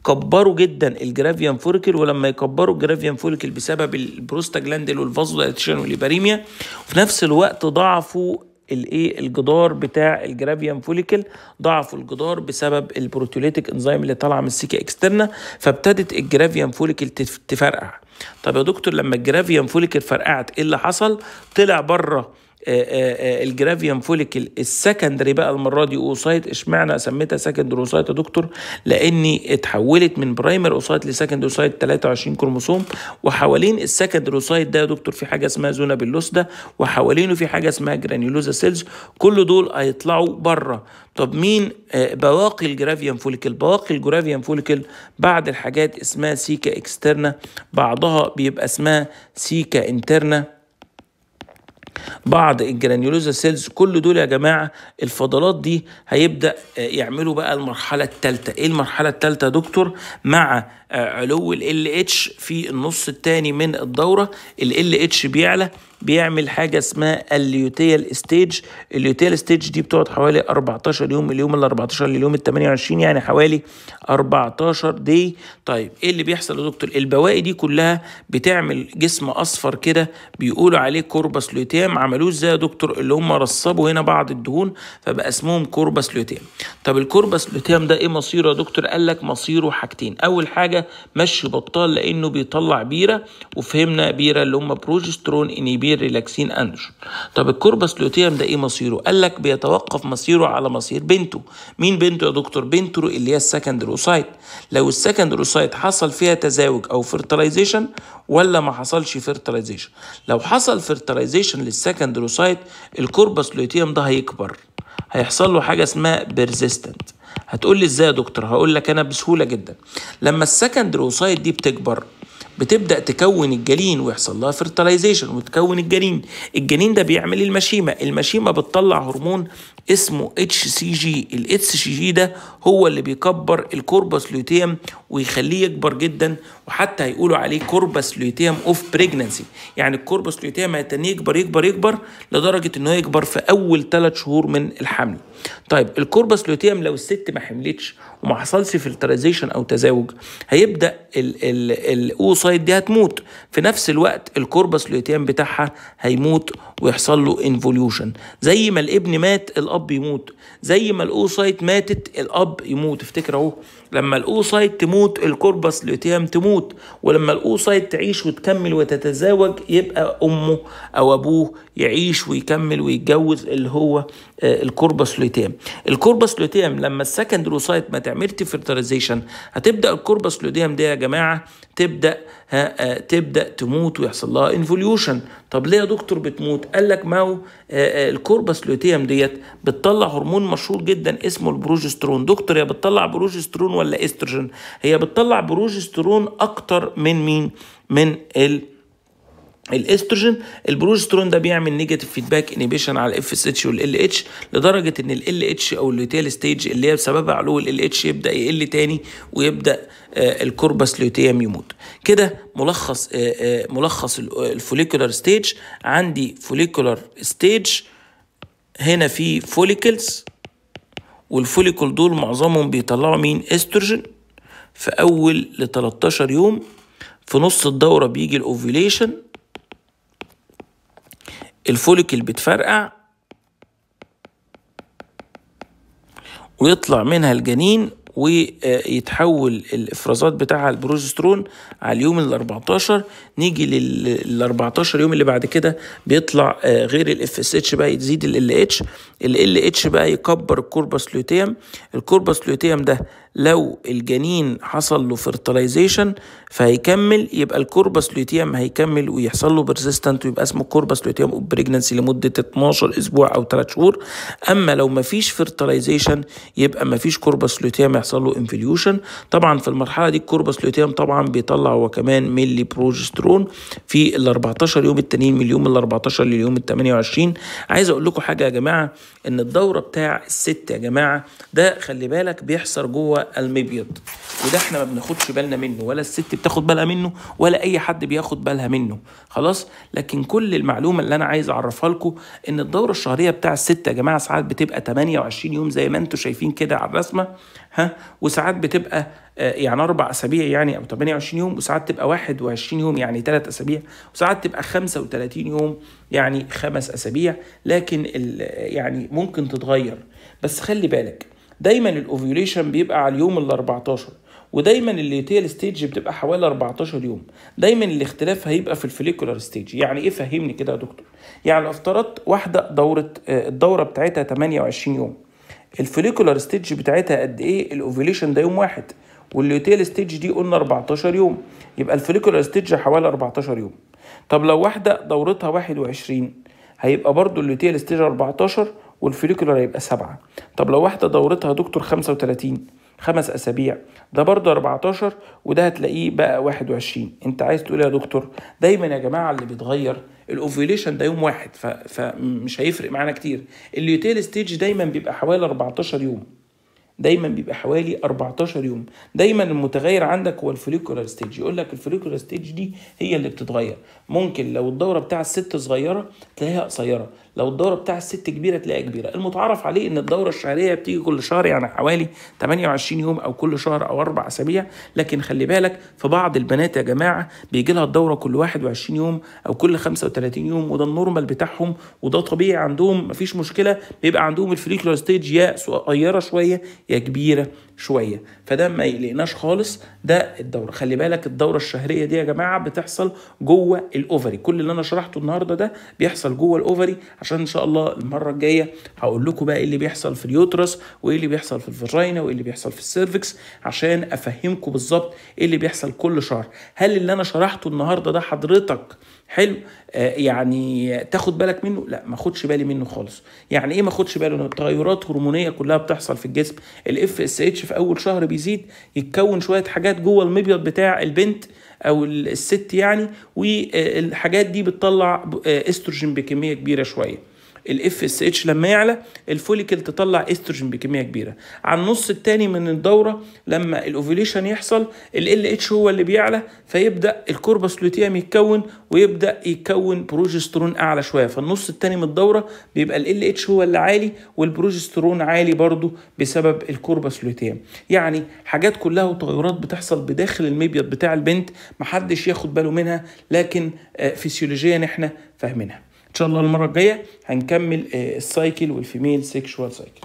كبروا جدا الجرافيان فوليكل ولما يكبروا الجرافيان فوليكل بسبب البروستاجلاندل والفازودايليشن والليباريميا وفي نفس الوقت ضعفوا الايه الجدار بتاع الجرافيان فوليكل ضعفوا الجدار بسبب البروتوليتيك انزيم اللي طالعه من السيكا اكسترنا فابتدت الجرافيان فوليكل تفرقع طب يا دكتور لما الجرافيان فوليكل فرقعت ايه اللي حصل طلع بره الجرافيوم فوليكل السكندري بقى المره دي اوسايت اشمعنى سميتها سكندري اوسايت يا دكتور لاني اتحولت من برايمر اوسايت لسكندري اوسايت 23 كروموسوم وحوالين السكندري اوسايت ده يا دكتور في حاجه اسمها زونا باللوس ده وحوالينه في حاجه اسمها جرانيولوزا سيلز كل دول هيطلعوا بره طب مين آه، بواقي الجرافيوم فوليكل بواقي الجرافيوم فوليكل بعد الحاجات اسمها سيكا اكسترنا بعضها بيبقى اسمها سيكا انترنا بعض الجرانيولوزا سيلز كل دول يا جماعه الفضلات دي هيبدا آه، يعملوا بقى المرحله الثالثه ايه المرحله الثالثه يا دكتور مع آه، علو ال اتش في النص الثاني من الدوره ال اتش بيعلى بيعمل حاجه اسمها الليوتيال ستيج الليوتيال ستيج دي بتقعد حوالي 14 يوم اليوم ال 14 لليوم ال 28 يعني حوالي 14 دي طيب ايه اللي بيحصل يا دكتور البواقي دي كلها بتعمل جسم اصفر كده بيقولوا عليه كوربس لوتيام عملوه ازاي يا دكتور اللي هم رصبوا هنا بعض الدهون فبقى اسمهم كوربس لوتيام طب الكوربس لوتيام ده ايه مصيره يا دكتور قال لك مصيره حاجتين اول حاجه مشي بطال لانه بيطلع بيره وفهمنا بيره اللي هم بروجسترون انيبير ريلاكسين اندروجين طب الكوربس لوتيم ده ايه مصيره قال لك بيتوقف مصيره على مصير بنته مين بنته يا دكتور بنته اللي هي السكند روسايت لو السكند روسايت حصل فيها تزاوج او فيرتلايزيشن ولا ما حصلش فيرتلايزيشن لو حصل فيرتلايزيشن للسكند روسايت الكوربس لوتيم ده هيكبر هيحصل له حاجه اسمها بيرزيستنت هتقول لي ازاي يا دكتور هقول لك انا بسهوله جدا لما السكندري دي بتكبر بتبدا تكون الجلين ويحصل لها فيرتلايزيشن وتكون الجنين الجنين ده بيعمل المشيمه المشيمه بتطلع هرمون اسمه اتش سي جي الاتش سي جي ده هو اللي بيكبر الكوربس لوتيم ويخليه يكبر جدا وحتى هيقولوا عليه كوربس لوتيم اوف بريجننسي يعني الكوربس لوتيم هيتني يكبر يكبر يكبر لدرجه ان هو يكبر في اول 3 شهور من الحمل طيب الكوربس لوتيوم لو الست ما حملتش وما حصلش فلترايزيشن او تزاوج هيبدا الاوسايت دي هتموت في نفس الوقت الكوربس لوتيوم بتاعها هيموت ويحصل له انفوليوشن زي ما الابن مات الاب يموت زي ما الاوسايت ماتت الاب يموت افتكر اهو لما الاوسايت تموت الكوربس لوتيام تموت ولما الاوسايت تعيش وتكمل وتتزاوج يبقى امه او ابوه يعيش ويكمل ويتجوز اللي هو آه، الكوربس لوتيام الكوربس لوتيام لما السكند اوسايت ما تعملش فيرتلايزيشن هتبدا الكوربس لوتيام دي يا جماعه تبدا ها آه، تبدا تموت ويحصل لها انفوليوشن طب ليه يا دكتور بتموت قال لك ما هو آه، الكوربس لوتيام ديت بتطلع هرمون مشهور جدا اسمه البروجسترون دكتور يا بتطلع بروجسترون ولا ولا استروجين هي بتطلع بروجسترون اكتر من مين من ال الاستروجين البروجسترون ده بيعمل نيجاتيف فيدباك انيبيشن على الاف اس اتش والال اتش لدرجه ان الال اتش او الليوتيال ستيج اللي هي بسببها علو الال اتش يبدا يقل تاني ويبدا آه، الكوربس ليوتيام يموت كده ملخص آه، آه، ملخص الفوليكولار ستيج عندي فوليكولار ستيج هنا في فوليكلز والفوليكل دول معظمهم بيطلعوا مين استروجين في اول ل 13 يوم في نص الدوره بيجي الاوفيليشن الفوليكل بتفرقع ويطلع منها الجنين ويتحول الافرازات بتاعها البروجسترون على اليوم ال 14 نيجي لل 14 يوم اللي بعد كده بيطلع آه، غير الاف اس اتش بقى يزيد ال ال اتش ال ال اتش بقى يكبر الكوربس لوتيم الكوربس لوتيم ده لو الجنين حصل له فيرتلايزيشن فهيكمل يبقى الكوربس لوتيام هيكمل ويحصل له بيرسيستنت ويبقى اسمه كوربس لوتيام اوف بريجنسي لمده 12 اسبوع او 3 شهور اما لو ما فيش فيرتلايزيشن يبقى ما فيش كوربس لوتيام يحصل له انفليوشن طبعا في المرحله دي الكوربس لوتيام طبعا بيطلع هو كمان ميلي بروجسترون في ال 14 يوم التانيين من اليوم ال 14 لليوم ال 28 عايز اقول لكم حاجه يا جماعه ان الدوره بتاع الست يا جماعه ده خلي بالك بيحصل جوه المبيض وده احنا ما بناخدش بالنا منه ولا الست بتاخد بالها منه ولا اي حد بياخد بالها منه خلاص لكن كل المعلومه اللي انا عايز اعرفها لكم ان الدوره الشهريه بتاع الست يا جماعه ساعات بتبقى 28 يوم زي ما انتم شايفين كده على الرسمه ها وساعات بتبقى آه، يعني اربع اسابيع يعني او 28 يوم وساعات تبقى 21 يوم يعني ثلاث اسابيع وساعات تبقى 35 يوم يعني خمس اسابيع لكن يعني ممكن تتغير بس خلي بالك دايما الاوفيوليشن بيبقى على اليوم ال 14 ودايما الليتيل ستيج بتبقى حوالي 14 يوم دايما الاختلاف هيبقى في الفليكولار ستيج يعني ايه فهمني كده يا دكتور يعني لو افترضت واحده دوره آه، الدوره بتاعتها 28 يوم الفليكولار ستيج بتاعتها قد ايه الاوفيوليشن ده يوم واحد والليتيل ستيج دي قلنا 14 يوم يبقى الفليكولار ستيج حوالي 14 يوم طب لو واحده دورتها 21 هيبقى برضو الليتيل ستيج 14 والفوليكولر هيبقى سبعة طب لو واحده دورتها دكتور 35 خمس اسابيع ده برضه 14 وده هتلاقيه بقى 21 انت عايز تقول إيه يا دكتور دايما يا جماعه اللي بيتغير الاوفيليشن ده يوم واحد فمش هيفرق معانا كتير اليوتيل ستيج دايما بيبقى حوالي 14 يوم دايما بيبقى حوالي 14 يوم دايما المتغير عندك هو الفوليكولار ستيج يقول لك الفوليكولار ستيج دي هي اللي بتتغير ممكن لو الدوره بتاع الست صغيره تلاقيها قصيره لو الدوره بتاع الست كبيره تلاقيها كبيره المتعارف عليه ان الدوره الشهريه بتيجي كل شهر يعني حوالي 28 يوم او كل شهر او اربع اسابيع لكن خلي بالك في بعض البنات يا جماعه بيجي لها الدوره كل 21 يوم او كل 35 يوم وده النورمال بتاعهم وده طبيعي عندهم مفيش مشكله بيبقى عندهم الفريكلو ستيج يا صغيره شويه يا كبيره شويه فده ما يقلقناش خالص ده الدوره خلي بالك الدوره الشهريه دي يا جماعه بتحصل جوه الاوفري كل اللي انا شرحته النهارده ده بيحصل جوه الاوفري عشان ان شاء الله المره الجايه هقول لكم بقى ايه اللي بيحصل في اليوترس وايه اللي بيحصل في الفاجينا وايه اللي بيحصل في السيرفكس عشان افهمكم بالظبط ايه اللي بيحصل كل شهر هل اللي انا شرحته النهارده ده حضرتك حلو آه، يعني تاخد بالك منه لا ما اخدش بالي منه خالص يعني ايه ما اخدش بالي منه التغيرات هرمونيه كلها بتحصل في الجسم الاف اس اتش في اول شهر بيزيد يتكون شويه حاجات جوه المبيض بتاع البنت او الست يعني والحاجات دي بتطلع استروجين آه، بكميه كبيره شويه الاف اس اتش لما يعلى الفوليكل تطلع استروجين بكميه كبيره على النص الثاني من الدوره لما الاوفيليشن يحصل ال اتش هو اللي بيعلى فيبدا الكوربس لوتيام يتكون ويبدا يتكون بروجسترون اعلى شويه فالنص الثاني من الدوره بيبقى ال اتش هو اللي عالي والبروجسترون عالي برضه بسبب الكوربس لوتيام يعني حاجات كلها وتغيرات بتحصل بداخل المبيض بتاع البنت محدش ياخد باله منها لكن آه، فيسيولوجيا احنا فاهمينها ان شاء الله المره الجايه هنكمل السايكل والفيميل سيكشوال سايكل